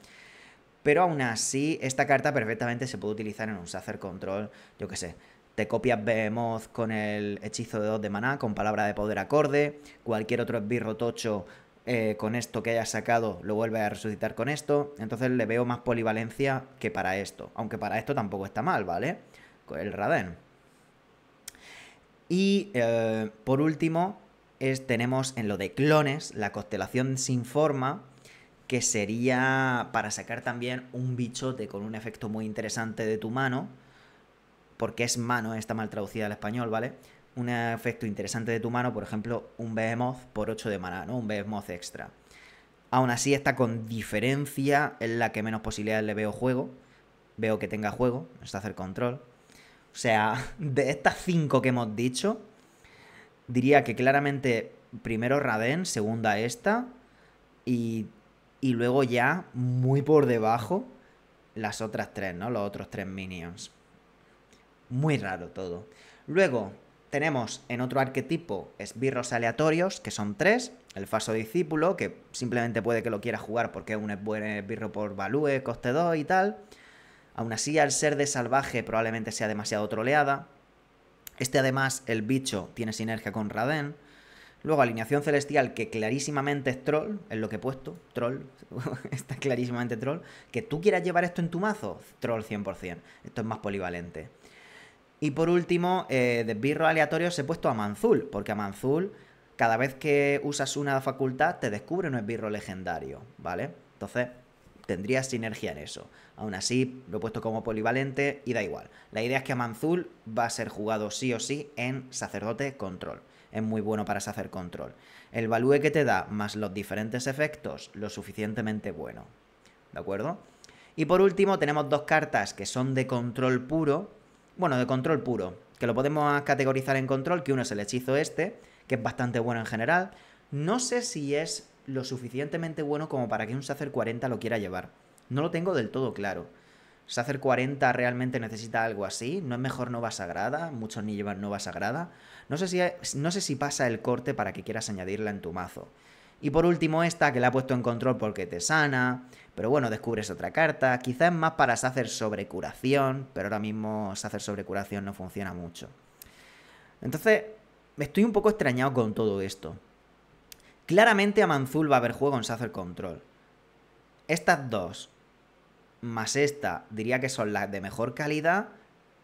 pero aún así esta carta perfectamente se puede utilizar en un Sacer Control, yo qué sé. Te copias Behemoth con el hechizo de 2 de maná, con palabra de poder acorde, cualquier otro esbirro tocho eh, con esto que hayas sacado lo vuelve a resucitar con esto. Entonces le veo más polivalencia que para esto. Aunque para esto tampoco está mal, ¿vale? Con El Raden. Y eh, por último, tenemos en lo de clones la constelación sin forma, que sería para sacar también un bichote con un efecto muy interesante de tu mano, porque es mano, está mal traducida al español, ¿vale? Un efecto interesante de tu mano, por ejemplo, un Behemoth por 8 de mana, ¿no? Un Behemoth extra. Aún así, está con diferencia en la que menos posibilidades le veo juego. Veo que tenga juego, está hacer control. O sea, de estas 5 que hemos dicho, diría que claramente primero Raden, segunda esta, y y luego ya, muy por debajo, las otras tres, ¿no? Los otros tres minions. Muy raro todo. Luego, tenemos en otro arquetipo esbirros aleatorios, que son tres. El falso discípulo, que simplemente puede que lo quiera jugar porque es un buen esbirro por value, coste 2 y tal. Aún así, al ser de salvaje, probablemente sea demasiado troleada. Este además, el bicho, tiene sinergia con Raden. Luego, alineación celestial, que clarísimamente es troll, es lo que he puesto, troll, está clarísimamente troll. Que tú quieras llevar esto en tu mazo, troll 100%. Esto es más polivalente. Y por último, eh, aleatorio se he puesto a Manzul, porque a Manzul, cada vez que usas una facultad, te descubre un esbirro legendario, ¿vale? Entonces, tendrías sinergia en eso. Aún así, lo he puesto como polivalente y da igual. La idea es que a Manzul va a ser jugado sí o sí en sacerdote control es muy bueno para sacer control. El value que te da más los diferentes efectos, lo suficientemente bueno. ¿De acuerdo? Y por último tenemos dos cartas que son de control puro. Bueno, de control puro, que lo podemos categorizar en control, que uno es el hechizo este, que es bastante bueno en general. No sé si es lo suficientemente bueno como para que un Sacer 40 lo quiera llevar. No lo tengo del todo claro. Sacer 40 realmente necesita algo así. No es mejor Nova Sagrada. Muchos ni llevan Nova Sagrada. No sé, si, no sé si pasa el corte para que quieras añadirla en tu mazo. Y por último esta, que la ha puesto en control porque te sana. Pero bueno, descubres otra carta. Quizás es más para Sacer sobre curación. Pero ahora mismo Sacer sobre curación no funciona mucho. Entonces, estoy un poco extrañado con todo esto. Claramente a Manzul va a haber juego en Sacer Control. Estas dos, más esta, diría que son las de mejor calidad.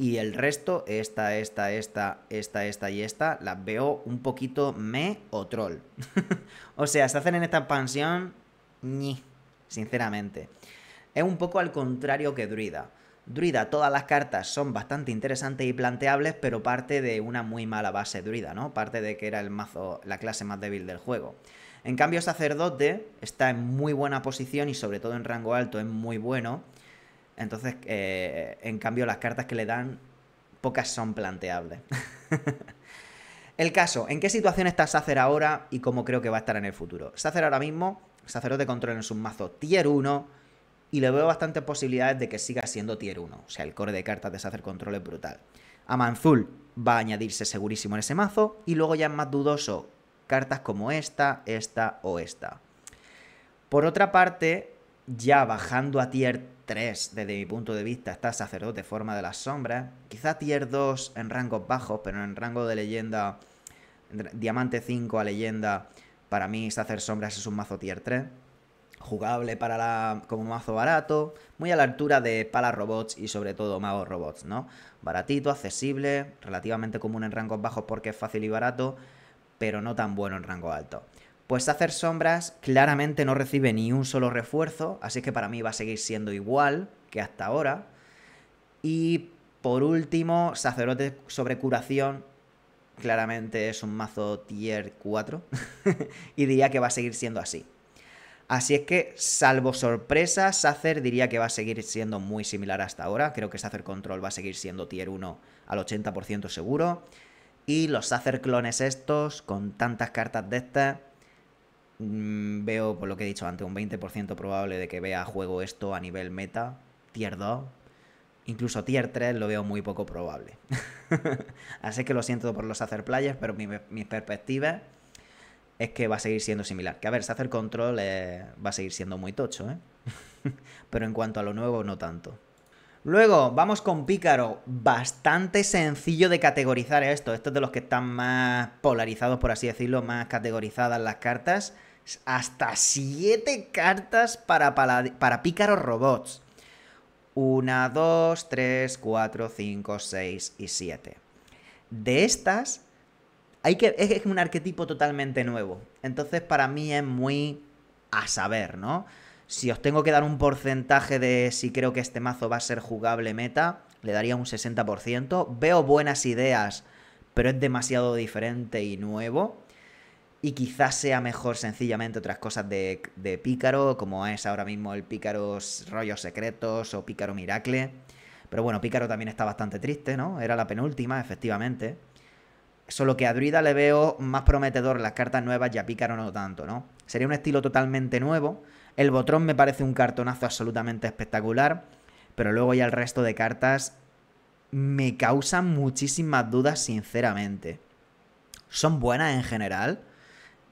Y el resto, esta, esta, esta, esta, esta y esta, las veo un poquito me o troll. o sea, se hacen en esta expansión, ni sinceramente. Es un poco al contrario que Druida druida, todas las cartas son bastante interesantes y planteables, pero parte de una muy mala base druida, ¿no? Parte de que era el mazo, la clase más débil del juego. En cambio, sacerdote está en muy buena posición y sobre todo en rango alto es muy bueno. Entonces, eh, en cambio, las cartas que le dan, pocas son planteables. el caso, ¿en qué situación está Sacer ahora y cómo creo que va a estar en el futuro? Sacer ahora mismo, sacerdote control en su mazo tier 1, y le veo bastantes posibilidades de que siga siendo tier 1. O sea, el core de cartas de Sacer Control es brutal. Amanzul va a añadirse segurísimo en ese mazo y luego ya es más dudoso cartas como esta, esta o esta. Por otra parte, ya bajando a tier 3 desde mi punto de vista está Sacerdote Forma de las Sombras, quizá tier 2 en rangos bajos, pero en rango de leyenda, Diamante 5 a leyenda, para mí Sacer Sombras es un mazo tier 3 jugable para la, como mazo barato, muy a la altura de pala robots y sobre todo magos robots, ¿no? Baratito, accesible, relativamente común en rangos bajos porque es fácil y barato, pero no tan bueno en rango alto. Pues hacer sombras claramente no recibe ni un solo refuerzo, así que para mí va a seguir siendo igual que hasta ahora. Y por último, sacerdote sobre curación, claramente es un mazo tier 4 y diría que va a seguir siendo así. Así es que, salvo sorpresa, Sacer diría que va a seguir siendo muy similar hasta ahora. Creo que Sacer Control va a seguir siendo tier 1 al 80% seguro. Y los Sacer clones estos, con tantas cartas de estas, mm, veo, por lo que he dicho antes, un 20% probable de que vea juego esto a nivel meta, tier 2. Incluso tier 3 lo veo muy poco probable. Así que lo siento por los Sacer players, pero mis perspectivas es que va a seguir siendo similar. Que a ver, el Control eh, va a seguir siendo muy tocho, ¿eh? Pero en cuanto a lo nuevo, no tanto. Luego, vamos con Pícaro. Bastante sencillo de categorizar esto. Esto es de los que están más polarizados, por así decirlo, más categorizadas las cartas. Hasta 7 cartas para, para Pícaro Robots. 1, 2, 3, 4, 5, 6 y 7. De estas, hay que, es, un arquetipo totalmente nuevo. Entonces, para mí es muy a saber, ¿no? Si os tengo que dar un porcentaje de si creo que este mazo va a ser jugable meta, le daría un 60%. Veo buenas ideas, pero es demasiado diferente y nuevo. Y quizás sea mejor sencillamente otras cosas de, de Pícaro, como es ahora mismo el Pícaro Rollos Secretos o Pícaro Miracle. Pero bueno, Pícaro también está bastante triste, ¿no? Era la penúltima, efectivamente. Solo que a Druida le veo más prometedor las cartas nuevas ya a Pícaro no tanto, ¿no? Sería un estilo totalmente nuevo. El Botrón me parece un cartonazo absolutamente espectacular. Pero luego ya el resto de cartas me causan muchísimas dudas, sinceramente. Son buenas en general.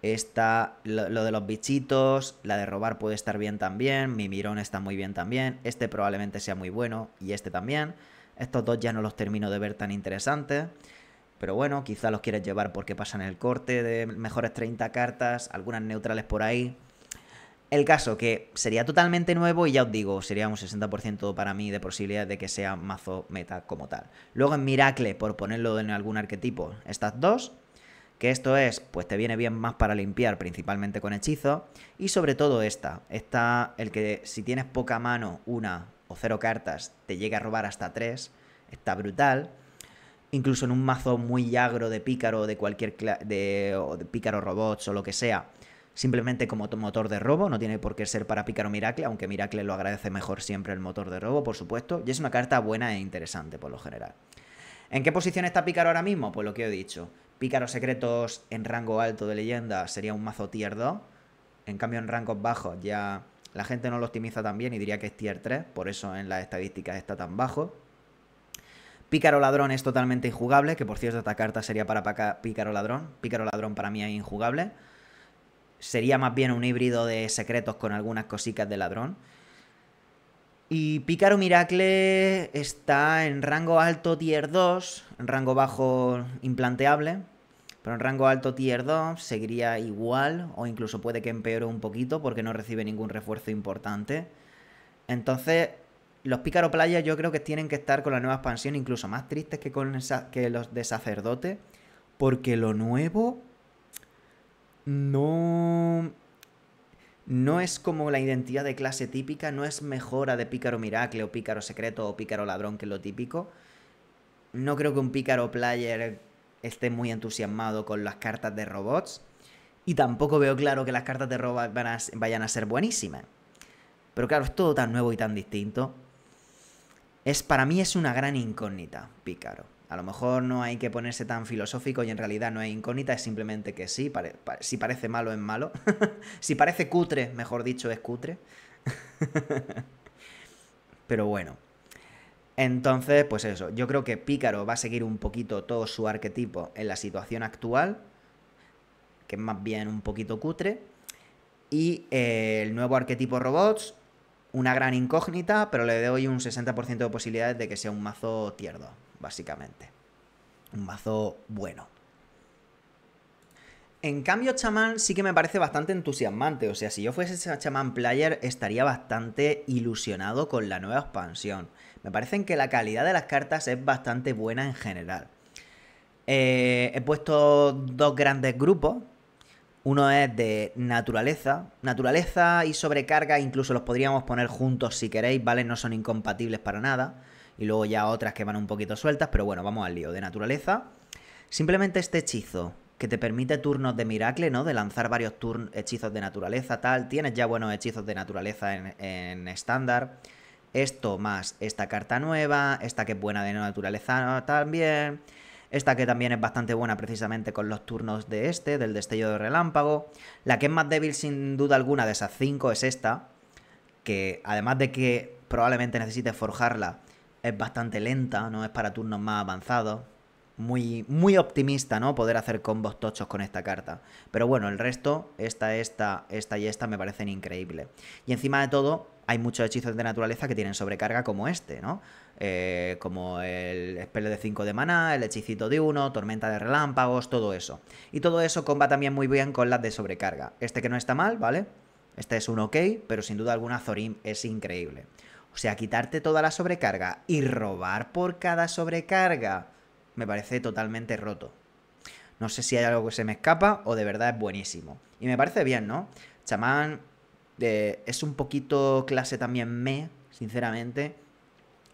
está lo, lo, de los bichitos, la de robar puede estar bien también, mi mirón está muy bien también, este probablemente sea muy bueno y este también. Estos dos ya no los termino de ver tan interesantes. Pero bueno, quizá los quieres llevar porque pasan el corte de mejores 30 cartas, algunas neutrales por ahí. El caso que sería totalmente nuevo y ya os digo, sería un 60% para mí de posibilidad de que sea mazo meta como tal. Luego en Miracle, por ponerlo en algún arquetipo, estas dos, que esto es, pues te viene bien más para limpiar, principalmente con hechizo, y sobre todo esta, está el que si tienes poca mano, una o cero cartas, te llega a robar hasta tres, está brutal incluso en un mazo muy agro de pícaro, de cualquier de, de pícaro robots o lo que sea, simplemente como motor de robo, no tiene por qué ser para Pícaro Miracle, aunque Miracle lo agradece mejor siempre el motor de robo, por supuesto, y es una carta buena e interesante por lo general. ¿En qué posición está Pícaro ahora mismo? Pues lo que he dicho, Pícaro Secretos en rango alto de leyenda sería un mazo tier 2, en cambio en rangos bajos ya la gente no lo optimiza tan bien y diría que es tier 3, por eso en las estadísticas está tan bajo. Pícaro Ladrón es totalmente injugable, que por cierto esta carta sería para Pícaro Ladrón. Pícaro Ladrón para mí es injugable. Sería más bien un híbrido de secretos con algunas cositas de ladrón. Y Pícaro Miracle está en rango alto tier 2, en rango bajo implanteable. Pero en rango alto tier 2 seguiría igual o incluso puede que empeore un poquito porque no recibe ningún refuerzo importante. Entonces los Pícaro Playa yo creo que tienen que estar con la nueva expansión incluso más tristes que con que los de Sacerdote, porque lo nuevo no no es como la identidad de clase típica, no es mejora de Pícaro Miracle o Pícaro Secreto o Pícaro Ladrón, que lo típico. No creo que un Pícaro Player esté muy entusiasmado con las cartas de robots. Y tampoco veo claro que las cartas de robots vayan a ser buenísimas. Pero claro, es todo tan nuevo y tan distinto para mí es una gran incógnita, Pícaro. A lo mejor no hay que ponerse tan filosófico y en realidad no es incógnita, es simplemente que sí, si parece malo es malo. si parece cutre, mejor dicho, es cutre. Pero bueno. Entonces, pues eso, yo creo que Pícaro va a seguir un poquito todo su arquetipo en la situación actual, que es más bien un poquito cutre. Y eh, el nuevo arquetipo robots una gran incógnita, pero le doy un 60% de posibilidades de que sea un mazo tierdo, básicamente. Un mazo bueno. En cambio, chamán sí que me parece bastante entusiasmante. O sea, si yo fuese chamán player, estaría bastante ilusionado con la nueva expansión. Me parecen que la calidad de las cartas es bastante buena en general. Eh, he puesto dos grandes grupos, uno es de naturaleza. Naturaleza y sobrecarga incluso los podríamos poner juntos si queréis, ¿vale? No son incompatibles para nada. Y luego ya otras que van un poquito sueltas, pero bueno, vamos al lío. De naturaleza. Simplemente este hechizo que te permite turnos de miracle, ¿no? De lanzar varios hechizos de naturaleza, tal. Tienes ya buenos hechizos de naturaleza en estándar. Esto más esta carta nueva, esta que es buena de naturaleza también esta que también es bastante buena precisamente con los turnos de este, del destello de relámpago. La que es más débil sin duda alguna de esas cinco es esta, que además de que probablemente necesites forjarla, es bastante lenta, no es para turnos más avanzados. Muy, muy optimista, ¿no? Poder hacer combos tochos con esta carta. Pero bueno, el resto, esta, esta, esta y esta me parecen increíbles. Y encima de todo, hay muchos hechizos de naturaleza que tienen sobrecarga como este, ¿no? Eh, como el espele de 5 de maná, el hechicito de 1, tormenta de relámpagos, todo eso. Y todo eso comba también muy bien con las de sobrecarga. Este que no está mal, ¿vale? Este es un ok, pero sin duda alguna Zorim es increíble. O sea, quitarte toda la sobrecarga y robar por cada sobrecarga me parece totalmente roto. No sé si hay algo que se me escapa o de verdad es buenísimo. Y me parece bien, ¿no? Chamán eh, es un poquito clase también me, sinceramente.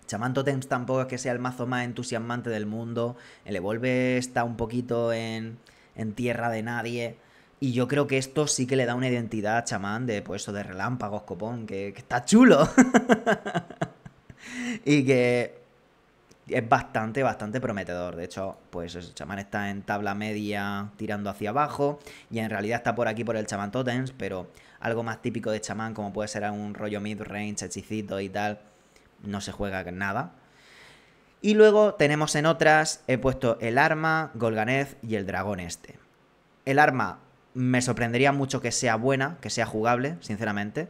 Chamán Totems tampoco es que sea el mazo más entusiasmante del mundo. El Evolve está un poquito en, tierra de nadie. Y yo creo que esto sí que le da una identidad a chamán de, pues, de relámpagos, copón, que, está chulo. y que es bastante, bastante prometedor. De hecho, pues chamán está en tabla media tirando hacia abajo. Y en realidad está por aquí por el chamán totems, pero algo más típico de chamán, como puede ser un rollo mid-range, hechicito y tal, no se juega nada. Y luego tenemos en otras, he puesto el arma, golganez y el dragón este. El arma me sorprendería mucho que sea buena, que sea jugable, sinceramente.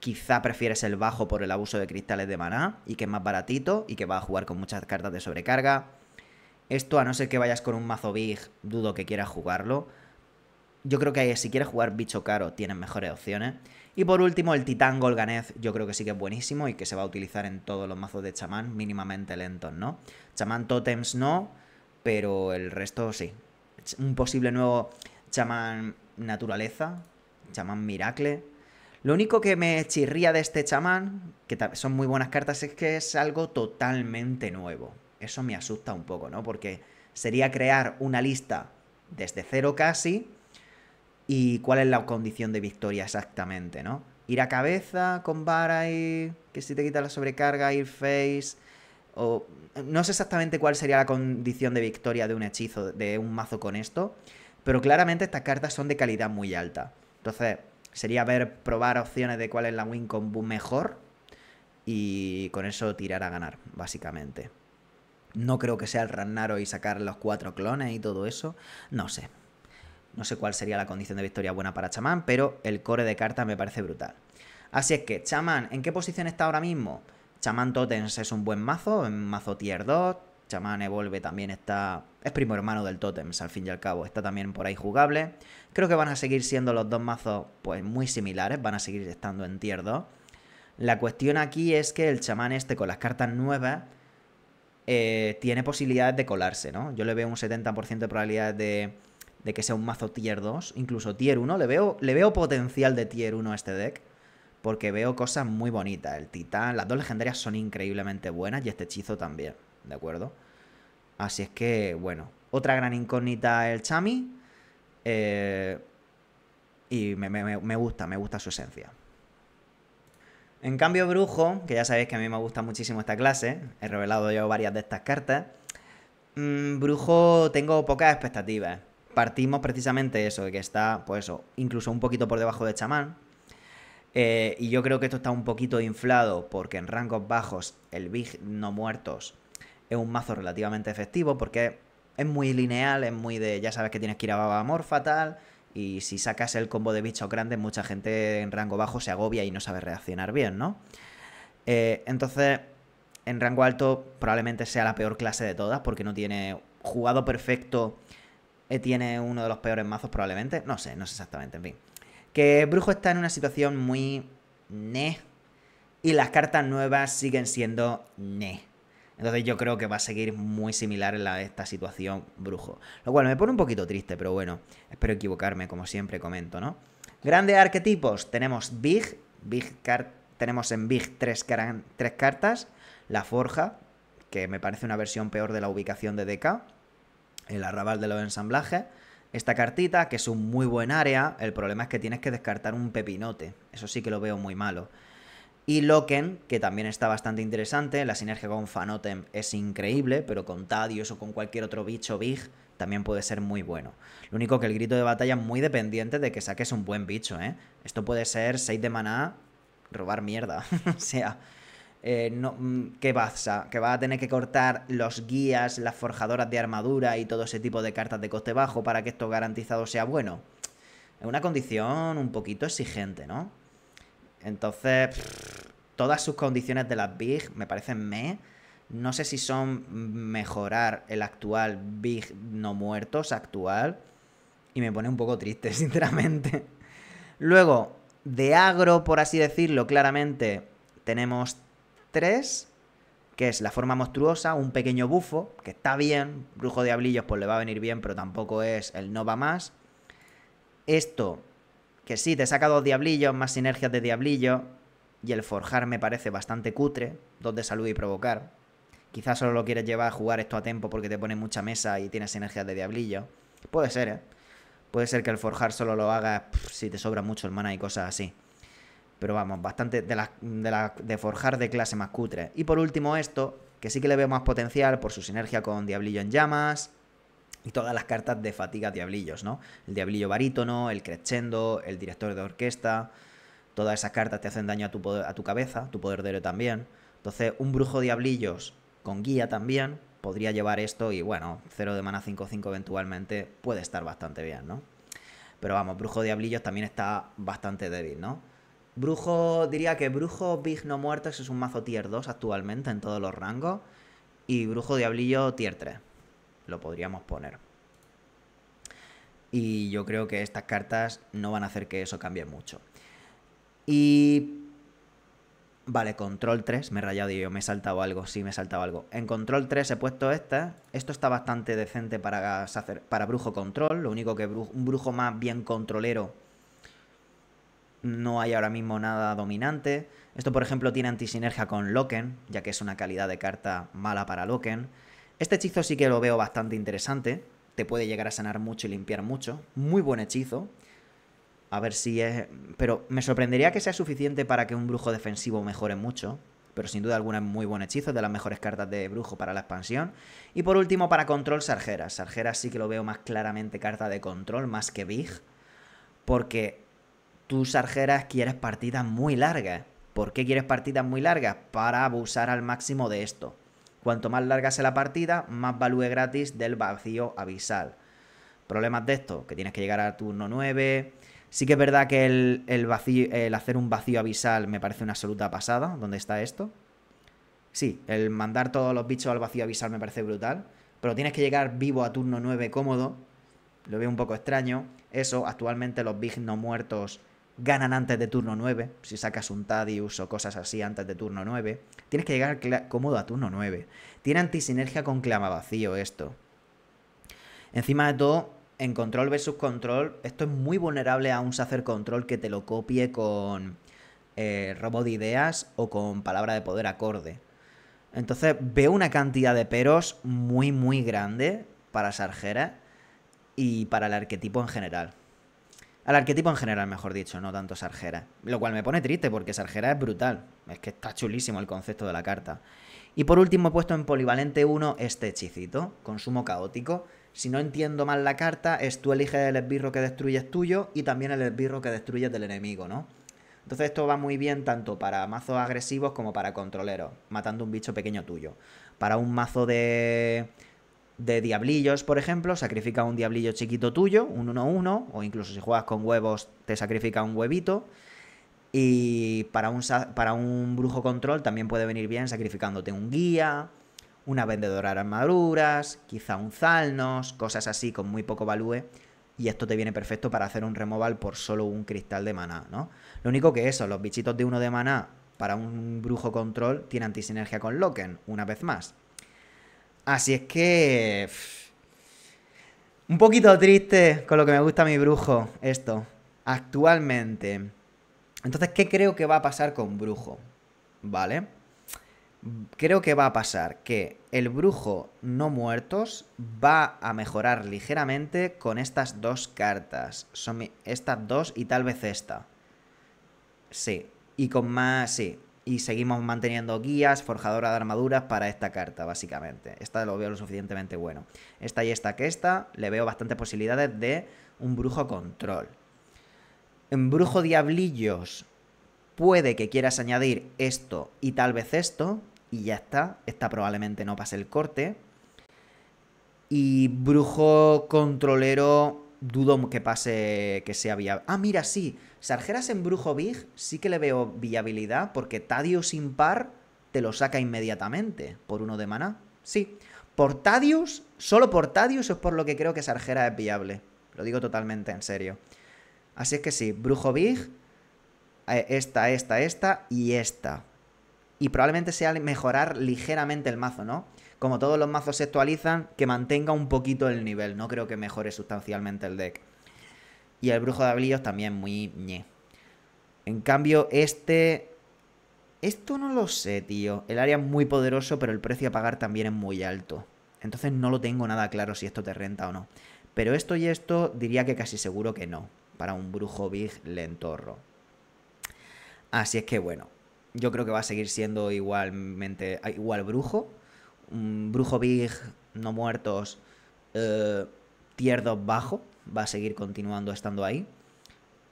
Quizá prefieres el bajo por el abuso de cristales de maná y que es más baratito y que va a jugar con muchas cartas de sobrecarga. Esto, a no ser que vayas con un mazo big, dudo que quieras jugarlo. Yo creo que si quieres jugar bicho caro, tienes mejores opciones. Y por último, el Titán Golganez, yo creo que sí que es buenísimo y que se va a utilizar en todos los mazos de chamán mínimamente lentos, ¿no? Chamán Totems no, pero el resto sí. Un posible nuevo chamán Naturaleza, chamán Miracle. Lo único que me chirría de este chamán, que son muy buenas cartas, es que es algo totalmente nuevo. Eso me asusta un poco, ¿no? Porque sería crear una lista desde cero casi y cuál es la condición de victoria exactamente, ¿no? Ir a cabeza con vara y que si te quita la sobrecarga, ir face. O, no sé exactamente cuál sería la condición de victoria de un hechizo, de un mazo con esto, pero claramente estas cartas son de calidad muy alta. Entonces, sería ver, probar opciones de cuál es la win combo mejor y con eso tirar a ganar, básicamente. No creo que sea el Ragnaros y sacar los cuatro clones y todo eso. No sé, no sé cuál sería la condición de victoria buena para Chamán, pero el core de cartas me parece brutal. Así es que, Chamán, ¿en qué posición está ahora mismo? Chamán Totems es un buen mazo, en mazo tier 2. Chamán Evolve también está. Es primo hermano del Totems, al fin y al cabo. Está también por ahí jugable. Creo que van a seguir siendo los dos mazos, pues muy similares. Van a seguir estando en tier 2. La cuestión aquí es que el chamán este con las cartas nuevas eh, tiene posibilidades de colarse, ¿no? Yo le veo un 70% de probabilidades de, de que sea un mazo tier 2, incluso tier 1. Le veo, le veo potencial de tier 1 a este deck, porque veo cosas muy bonitas. El titán, las dos legendarias son increíblemente buenas y este hechizo también, ¿de acuerdo? Así es que, bueno, otra gran incógnita el Chami. Eh, y me, gusta, me gusta su esencia. En cambio, Brujo, que ya sabéis que a mí me gusta muchísimo esta clase, he revelado yo varias de estas cartas. Mm, brujo, tengo pocas expectativas partimos precisamente eso, de que está, pues incluso un poquito por debajo de chamán. Eh, y yo creo que esto está un poquito inflado porque en rangos bajos el Big no muertos es un mazo relativamente efectivo porque es muy lineal, es muy de, ya sabes que tienes que ir a Baba Morfa, tal, y si sacas el combo de bichos grandes, mucha gente en rango bajo se agobia y no sabe reaccionar bien, ¿no? Eh, entonces, en rango alto probablemente sea la peor clase de todas porque no tiene jugado perfecto eh, tiene uno de los peores mazos probablemente. No sé, no sé exactamente, en fin. Que Brujo está en una situación muy... ne. Y las cartas nuevas siguen siendo ne. Entonces yo creo que va a seguir muy similar en esta situación Brujo. Lo cual me pone un poquito triste, pero bueno. Espero equivocarme, como siempre comento, ¿no? Grandes arquetipos. Tenemos Big. Big Tenemos en Big tres, tres cartas. La Forja, que me parece una versión peor de la ubicación de deca el arrabal de los ensamblajes. Esta cartita, que es un muy buen área, el problema es que tienes que descartar un pepinote. Eso sí que lo veo muy malo. Y Loken, que también está bastante interesante, la sinergia con Fanotem es increíble, pero con Tadius o con cualquier otro bicho big también puede ser muy bueno. Lo único que el grito de batalla es muy dependiente de que saques un buen bicho, ¿eh? Esto puede ser 6 de maná, robar mierda. o sea, eh, no, mm, que, pasa, que va a tener que cortar los guías, las forjadoras de armadura y todo ese tipo de cartas de coste bajo para que esto garantizado sea bueno. Es una condición un poquito exigente, ¿no? Entonces, todas sus condiciones de las Big me parecen me. No sé si son mejorar el actual Big no muertos actual. Y me pone un poco triste, sinceramente. Luego, de agro, por así decirlo, claramente tenemos que es la forma monstruosa, un pequeño bufo, que está bien, brujo de diablillos pues le va a venir bien, pero tampoco es el no va más. Esto, que sí, te saca dos diablillos, más sinergias de diablillo y el forjar me parece bastante cutre, dos de salud y provocar. Quizás solo lo quieres llevar a jugar esto a tiempo porque te pone mucha mesa y tienes sinergias de diablillo Puede ser, ¿eh? Puede ser que el forjar solo lo hagas si te sobra mucho el mana y cosas así. Pero vamos, bastante de, forjar de clase más cutre. Y por último esto, que sí que le veo más potencial por su sinergia con Diablillo en llamas, y todas las cartas de fatiga diablillos, ¿no? El diablillo barítono, el crescendo, el director de orquesta, todas esas cartas te hacen daño a tu, a tu cabeza, tu poder de también. Entonces, un brujo diablillos con guía también podría llevar esto y bueno, 0 de mana 5-5 eventualmente puede estar bastante bien, ¿no? Pero vamos, brujo diablillos también está bastante débil, ¿no? Brujo, diría que Brujo Big No Muertos es un mazo tier 2 actualmente en todos los rangos. Y Brujo Diablillo tier 3. Lo podríamos poner. Y yo creo que estas cartas no van a hacer que eso cambie mucho. Y... Vale, control 3, me he rayado y yo me he saltado algo, sí, me he saltado algo. En control 3 he puesto esta, esto está bastante decente para, para brujo control, lo único que un brujo más bien controlero no hay ahora mismo nada dominante. Esto, por ejemplo, tiene antisinergia con Loken, ya que es una calidad de carta mala para Loken. Este hechizo sí que lo veo bastante interesante. Te puede llegar a sanar mucho y limpiar mucho. Muy buen hechizo. A ver si es... Pero me sorprendería que sea suficiente para que un brujo defensivo mejore mucho. Pero sin duda alguna es muy buen hechizo, de las mejores cartas de brujo para la expansión. Y por último, para control, Sargeras. Sargeras sí que lo veo más claramente carta de control, más que Big. Porque tú, Sargeras, quieres partidas muy largas. ¿Por qué quieres partidas muy largas? Para abusar al máximo de esto. Cuanto más larga sea la partida, más value gratis del vacío abisal. Problemas de esto, que tienes que llegar al turno 9. Sí que es verdad que el, hacer un vacío abisal me parece una absoluta pasada. ¿Dónde está esto? Sí, el mandar todos los bichos al vacío abisal me parece brutal. Pero tienes que llegar vivo a turno 9 cómodo. Lo veo un poco extraño. Eso, actualmente los big no muertos ganan antes de turno 9. Si sacas un Tadius o cosas así antes de turno 9. Tienes que llegar cómodo a turno 9. Tiene antisinergia con clama vacío esto. Encima de todo, en control versus control, esto es muy vulnerable a un sacer control que te lo copie con eh, robo de ideas o con palabra de poder acorde. Entonces veo una cantidad de peros muy, muy grande para Sargera y para el arquetipo en general. Al arquetipo en general, mejor dicho, no tanto Sargera. Lo cual me pone triste porque Sarjera es brutal. Es que está chulísimo el concepto de la carta. Y por último he puesto en polivalente 1 este hechicito, consumo caótico. Si no entiendo mal la carta, es tú eliges el esbirro que destruyes tuyo y también el esbirro que destruyes del enemigo, ¿no? Entonces esto va muy bien tanto para mazos agresivos como para controleros, matando un bicho pequeño tuyo. Para un mazo de de diablillos, por ejemplo, sacrifica un diablillo chiquito tuyo, un 1-1, o incluso si juegas con huevos, te sacrifica un huevito. Y para un, para un brujo control también puede venir bien sacrificándote un guía, una vendedora de armaduras, quizá un Zalnos, cosas así con muy poco value. Y esto te viene perfecto para hacer un removal por solo un cristal de maná, ¿no? Lo único que eso, los bichitos de uno de maná para un brujo control tiene antisinergia con Loken, una vez más. Así es que... Un poquito triste con lo que me gusta mi brujo, esto, actualmente. Entonces, ¿qué creo que va a pasar con brujo? ¿Vale? Creo que va a pasar que el brujo no muertos va a mejorar ligeramente con estas dos cartas. Son estas dos y tal vez esta. Sí. Y con más, sí y seguimos manteniendo guías, forjadora de armaduras para esta carta, básicamente. Esta lo veo lo suficientemente bueno. Esta y esta que esta, le veo bastantes posibilidades de un brujo control. En brujo diablillos, puede que quieras añadir esto y tal vez esto, y ya está. Esta probablemente no pase el corte. Y brujo controlero dudo que pase que sea viable. Ah, mira, sí. Sargeras en Brujo Big sí que le veo viabilidad porque Tadius sin par te lo saca inmediatamente por uno de mana. Sí. Por Tadius, solo por Tadius es por lo que creo que Sargeras es viable. Lo digo totalmente en serio. Así es que sí, Brujo Big, eh, esta, esta, esta y esta. Y probablemente sea mejorar ligeramente el mazo, ¿no? como todos los mazos se actualizan, que mantenga un poquito el nivel. No creo que mejore sustancialmente el deck. Y el brujo de ablillos también muy ñe. En cambio, este... Esto no lo sé, tío. El área es muy poderoso, pero el precio a pagar también es muy alto. Entonces no lo tengo nada claro si esto te renta o no. Pero esto y esto diría que casi seguro que no. Para un brujo big lentorro. Así es que bueno. Yo creo que va a seguir siendo igualmente igual brujo. Brujo Big, No Muertos, eh, bajo, va a seguir continuando estando ahí.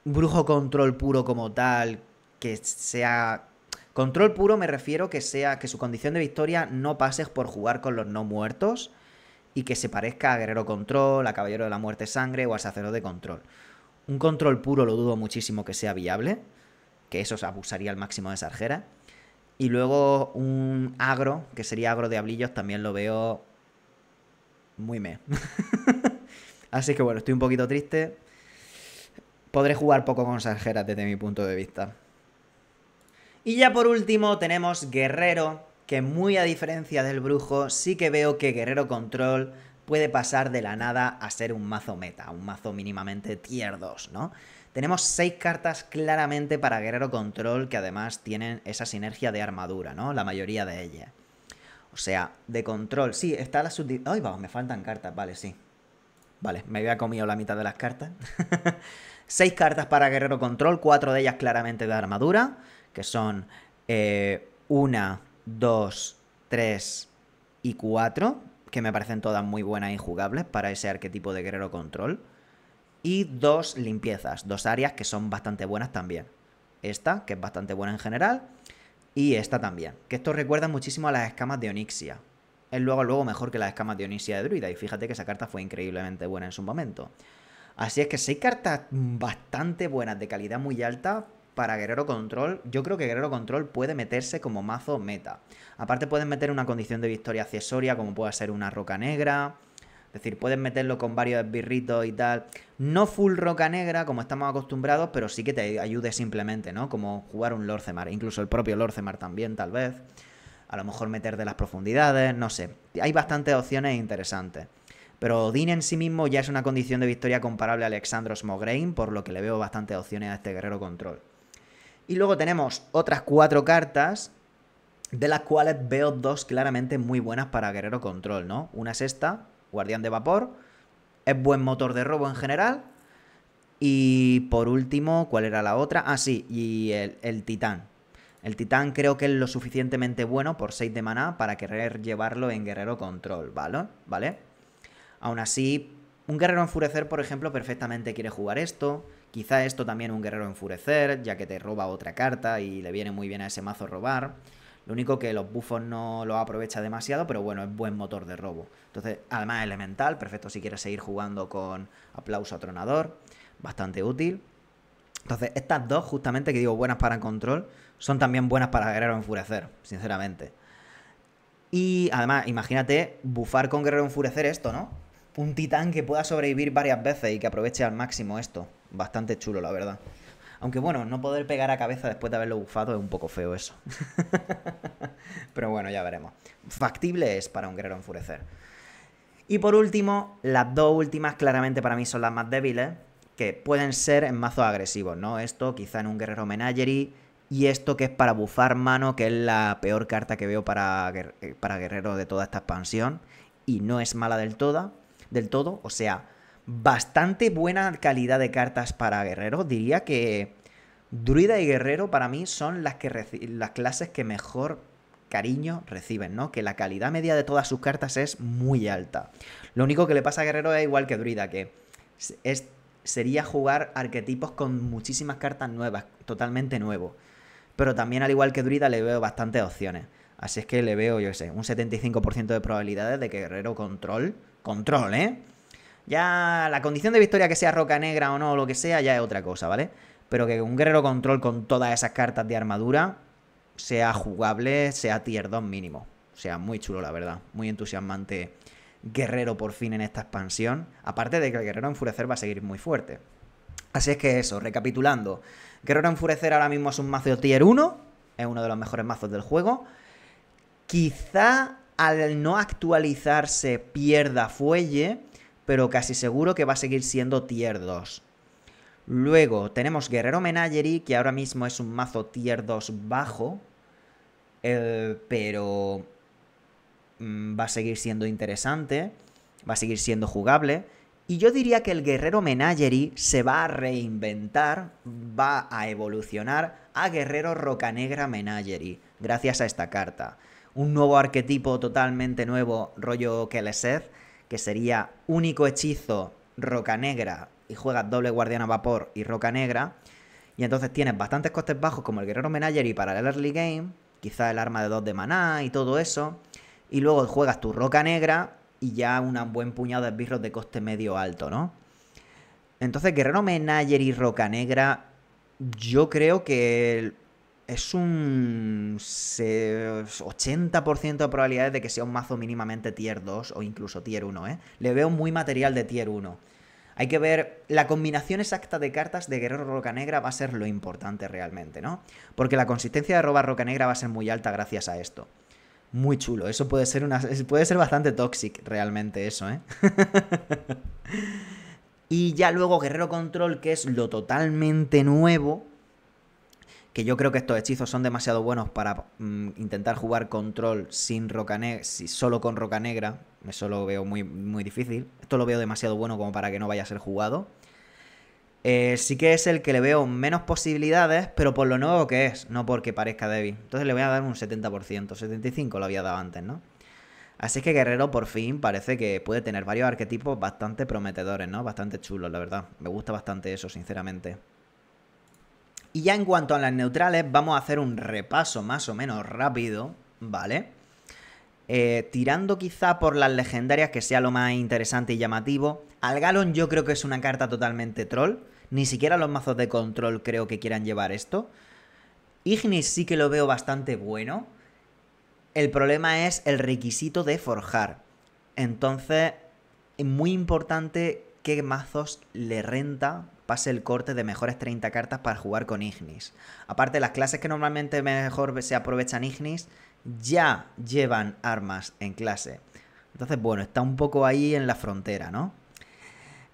Brujo Control puro como tal, que sea... Control puro me refiero que sea que su condición de victoria no pase por jugar con los no muertos y que se parezca a Guerrero Control, a Caballero de la Muerte Sangre o a Sacerdote Control. Un control puro lo dudo muchísimo que sea viable, que eso abusaría al máximo de Sarjera. Y luego un agro, que sería agro de también lo veo muy me. Así que bueno, estoy un poquito triste. Podré jugar poco con Sargeras desde mi punto de vista. Y ya por último tenemos Guerrero, que muy a diferencia del Brujo, sí que veo que Guerrero Control puede pasar de la nada a ser un mazo meta, un mazo mínimamente tier 2, ¿no? Tenemos seis cartas claramente para Guerrero Control que además tienen esa sinergia de armadura, ¿no? La mayoría de ellas. O sea, de control. Sí, está la sub... ¡Ay, vamos! Me faltan cartas. Vale, sí. Vale, me había comido la mitad de las cartas. seis cartas para Guerrero Control, cuatro de ellas claramente de armadura, que son eh, una, dos, tres y cuatro, que me parecen todas muy buenas y jugables para ese arquetipo de Guerrero Control y dos limpiezas, dos áreas que son bastante buenas también. Esta, que es bastante buena en general, y esta también, que esto recuerda muchísimo a las escamas de Onixia. Es luego, luego mejor que las escamas de Onixia de Druida, y fíjate que esa carta fue increíblemente buena en su momento. Así es que seis cartas bastante buenas, de calidad muy alta, para Guerrero Control, yo creo que Guerrero Control puede meterse como mazo meta. Aparte pueden meter una condición de victoria accesoria, como puede ser una roca negra, es decir, puedes meterlo con varios birritos y tal. No full roca negra, como estamos acostumbrados, pero sí que te ayude simplemente, ¿no? Como jugar un Lorcemar, incluso el propio Lorcemar también, tal vez. A lo mejor meter de las profundidades, no sé. Hay bastantes opciones interesantes. Pero Odin en sí mismo ya es una condición de victoria comparable a Alexandros Mograin, por lo que le veo bastantes opciones a este guerrero control. Y luego tenemos otras cuatro cartas, de las cuales veo dos claramente muy buenas para guerrero control, ¿no? Una es esta, guardián de vapor, es buen motor de robo en general. Y por último, ¿cuál era la otra? Ah, sí, y el, titán. El titán creo que es lo suficientemente bueno por 6 de maná para querer llevarlo en guerrero control, ¿vale? ¿Vale? Aún así, un guerrero enfurecer, por ejemplo, perfectamente quiere jugar esto. Quizá esto también un guerrero enfurecer, ya que te roba otra carta y le viene muy bien a ese mazo robar. Lo único que los buffos no lo aprovecha demasiado, pero bueno, es buen motor de robo. Entonces, además elemental, perfecto si quieres seguir jugando con aplauso tronador, bastante útil. Entonces, estas dos, justamente, que digo buenas para control, son también buenas para Guerrero Enfurecer, sinceramente. Y además, imagínate bufar con Guerrero Enfurecer esto, ¿no? Un titán que pueda sobrevivir varias veces y que aproveche al máximo esto. Bastante chulo, la verdad. Aunque bueno, no poder pegar a cabeza después de haberlo bufado es un poco feo eso. Pero bueno, ya veremos. Factible es para un guerrero enfurecer. Y por último, las dos últimas claramente para mí son las más débiles, que pueden ser en mazos agresivos, ¿no? Esto quizá en un guerrero menagerie y esto que es para bufar mano, que es la peor carta que veo para, eh, guerrero de toda esta expansión y no es mala del del todo, o sea, bastante buena calidad de cartas para Guerrero Diría que druida y guerrero para mí son las, que las clases que mejor cariño reciben, ¿no? Que la calidad media de todas sus cartas es muy alta. Lo único que le pasa a guerrero es igual que druida, que es, sería jugar arquetipos con muchísimas cartas nuevas, totalmente nuevo. Pero también al igual que druida le veo bastantes opciones. Así es que le veo, yo sé, un 75% de probabilidades de que guerrero control, control, ¿eh? Ya la condición de victoria que sea roca negra o no, o lo que sea, ya es otra cosa, ¿vale? Pero que un guerrero control con todas esas cartas de armadura sea jugable, sea tier 2 mínimo. O sea, muy chulo, la verdad. Muy entusiasmante guerrero por fin en esta expansión. Aparte de que el guerrero enfurecer va a seguir muy fuerte. Así es que eso, recapitulando. Guerrero enfurecer ahora mismo es un mazo tier 1. Es uno de los mejores mazos del juego. Quizá al no actualizarse pierda fuelle pero casi seguro que va a seguir siendo tier 2. Luego tenemos Guerrero Menagerie, que ahora mismo es un mazo tier 2 bajo, eh, pero mm, va a seguir siendo interesante, va a seguir siendo jugable. Y yo diría que el guerrero Menagerie se va a reinventar, va a evolucionar a guerrero Rocanegra Menagerie, gracias a esta carta. Un nuevo arquetipo totalmente nuevo, rollo Keleseth, que sería único hechizo, roca negra, y juegas doble guardiana vapor y roca negra. Y entonces tienes bastantes costes bajos como el guerrero y para el early game, quizá el arma de 2 de maná y todo eso. Y luego juegas tu roca negra y ya un buen puñado de esbirros de coste medio alto, ¿no? Entonces, guerrero menagerie y roca negra, yo creo que es un 80% de probabilidades de que sea un mazo mínimamente tier 2 o incluso tier 1, ¿eh? Le veo muy material de tier 1. Hay que ver, la combinación exacta de cartas de Guerrero Roca Negra va a ser lo importante realmente, ¿no? Porque la consistencia de Roba Roca Negra va a ser muy alta gracias a esto. Muy chulo, eso puede ser, una, puede ser bastante toxic realmente eso, ¿eh? y ya luego Guerrero Control, que es lo totalmente nuevo, que yo creo que estos hechizos son demasiado buenos para mm, intentar jugar control sin roca solo con roca negra. Eso lo veo muy, muy difícil. Esto lo veo demasiado bueno como para que no vaya a ser jugado. Eh, sí que es el que le veo menos posibilidades, pero por lo nuevo que es, no porque parezca débil. Entonces le voy a dar un 70%, 75% lo había dado antes, ¿no? Así que Guerrero por fin parece que puede tener varios arquetipos bastante prometedores, ¿no? Bastante chulos, la verdad. Me gusta bastante eso, sinceramente. Y ya en cuanto a las neutrales, vamos a hacer un repaso más o menos rápido, ¿vale? Eh, tirando quizá por las legendarias, que sea lo más interesante y llamativo. Algalon yo creo que es una carta totalmente troll. Ni siquiera los mazos de control creo que quieran llevar esto. Ignis sí que lo veo bastante bueno. El problema es el requisito de forjar. Entonces, es muy importante qué mazos le renta pase el corte de mejores 30 cartas para jugar con Ignis. Aparte, las clases que normalmente mejor se aprovechan Ignis ya llevan armas en clase. Entonces, bueno, está un poco ahí en la frontera, ¿no?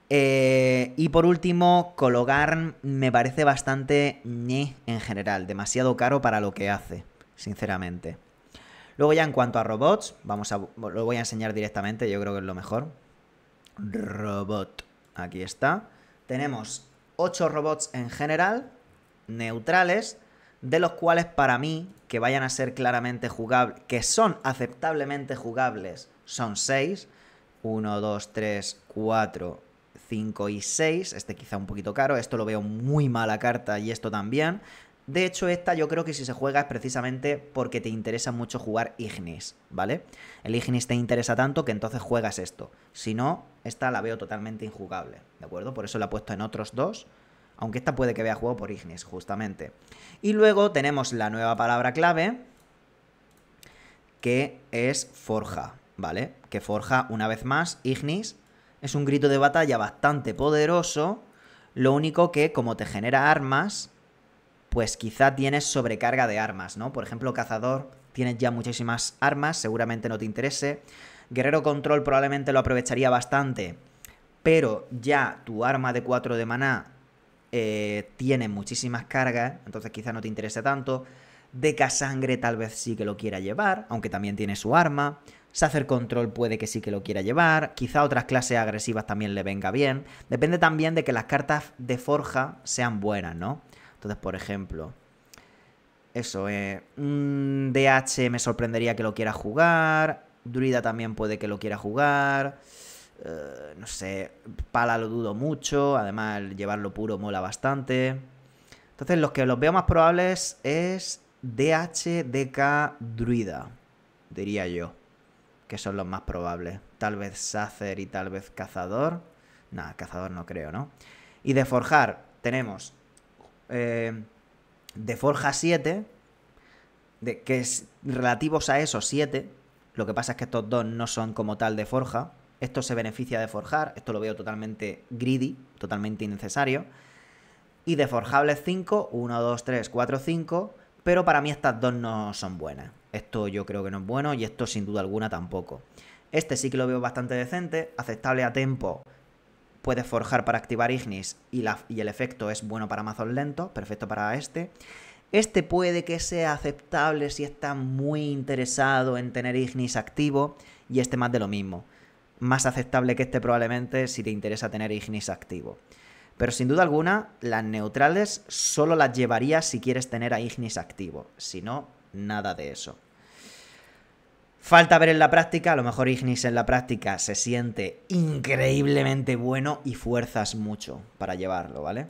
Eh, y por último, Cologarn me parece bastante ni en general, demasiado caro para lo que hace, sinceramente. Luego ya en cuanto a robots, vamos a, lo voy a enseñar directamente, yo creo que es lo mejor. Robot, aquí está tenemos 8 robots en general, neutrales, de los cuales para mí, que vayan a ser claramente jugables, que son aceptablemente jugables, son 6. 1, 2, 3, 4, 5 y 6. Este quizá un poquito caro. Esto lo veo muy mala carta y esto también. De hecho, esta yo creo que si se juega es precisamente porque te interesa mucho jugar Ignis, ¿vale? El Ignis te interesa tanto que entonces juegas esto. Si no, esta la veo totalmente injugable, ¿de acuerdo? Por eso la he puesto en otros dos, aunque esta puede que vea juego por Ignis, justamente. Y luego tenemos la nueva palabra clave, que es forja, ¿vale? Que forja una vez más Ignis. Es un grito de batalla bastante poderoso, lo único que como te genera armas pues quizá tienes sobrecarga de armas, ¿no? Por ejemplo, cazador, tienes ya muchísimas armas, seguramente no te interese. Guerrero control probablemente lo aprovecharía bastante, pero ya tu arma de 4 de maná eh, tiene muchísimas cargas, entonces quizá no te interese tanto. Deca sangre tal vez sí que lo quiera llevar, aunque también tiene su arma. Sacer Control puede que sí que lo quiera llevar, quizá otras clases agresivas también le venga bien. Depende también de que las cartas de forja sean buenas, ¿no? Entonces, por ejemplo, eso, eh, mm, DH me sorprendería que lo quiera jugar, Druida también puede que lo quiera jugar, eh, no sé, Pala lo dudo mucho, además llevarlo puro mola bastante. Entonces, los que los veo más probables es DH, DK, Druida, diría yo, que son los más probables. Tal vez Sacer y tal vez Cazador. Nada, Cazador no creo, ¿no? Y de Forjar tenemos eh, de Forja 7, de, que es relativos a esos 7, lo que pasa es que estos dos no son como tal de Forja, esto se beneficia de forjar, esto lo veo totalmente greedy, totalmente innecesario. Y de forjables 5, 1, 2, 3, 4, 5, pero para mí estas dos no son buenas. Esto yo creo que no es bueno y esto sin duda alguna tampoco. Este sí que lo veo bastante decente, aceptable a tiempo puedes forjar para activar Ignis y, y el efecto es bueno para mazos lentos, perfecto para este. Este puede que sea aceptable si estás muy interesado en tener Ignis activo y este más de lo mismo. Más aceptable que este probablemente si te interesa tener Ignis activo. Pero sin duda alguna, las neutrales solo las llevarías si quieres tener a Ignis activo. Si no, nada de eso. Falta ver en la práctica, a lo mejor Ignis en la práctica se siente increíblemente bueno y fuerzas mucho para llevarlo, ¿vale?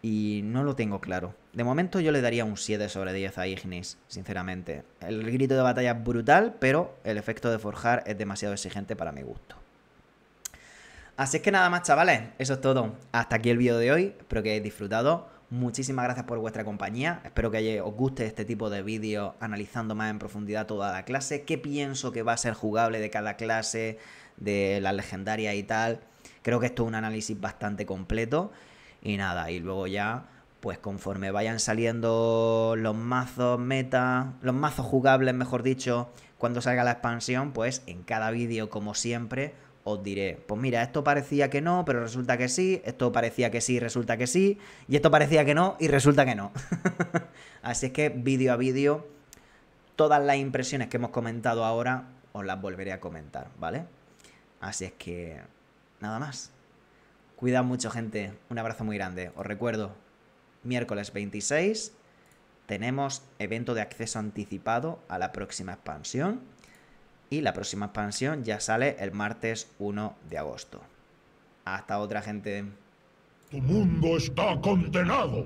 Y no lo tengo claro. De momento yo le daría un 7 sobre 10 a Ignis, sinceramente. El grito de batalla es brutal, pero el efecto de forjar es demasiado exigente para mi gusto. Así es que nada más, chavales, eso es todo. Hasta aquí el vídeo de hoy, espero que hayáis disfrutado. Muchísimas gracias por vuestra compañía. Espero que os guste este tipo de vídeos analizando más en profundidad toda la clase. ¿Qué pienso que va a ser jugable de cada clase, de las legendarias y tal? Creo que esto es un análisis bastante completo. Y nada, y luego ya, pues conforme vayan saliendo los mazos meta, los mazos jugables, mejor dicho, cuando salga la expansión, pues en cada vídeo, como siempre, os diré, pues mira, esto parecía que no, pero resulta que sí, esto parecía que sí, resulta que sí, y esto parecía que no, y resulta que no. Así es que vídeo a vídeo, todas las impresiones que hemos comentado ahora, os las volveré a comentar, ¿vale? Así es que, nada más. Cuidad mucho, gente. Un abrazo muy grande. Os recuerdo, miércoles 26 tenemos evento de acceso anticipado a la próxima expansión y la próxima expansión ya sale el martes 1 de agosto. Hasta otra gente. Tu mundo está condenado.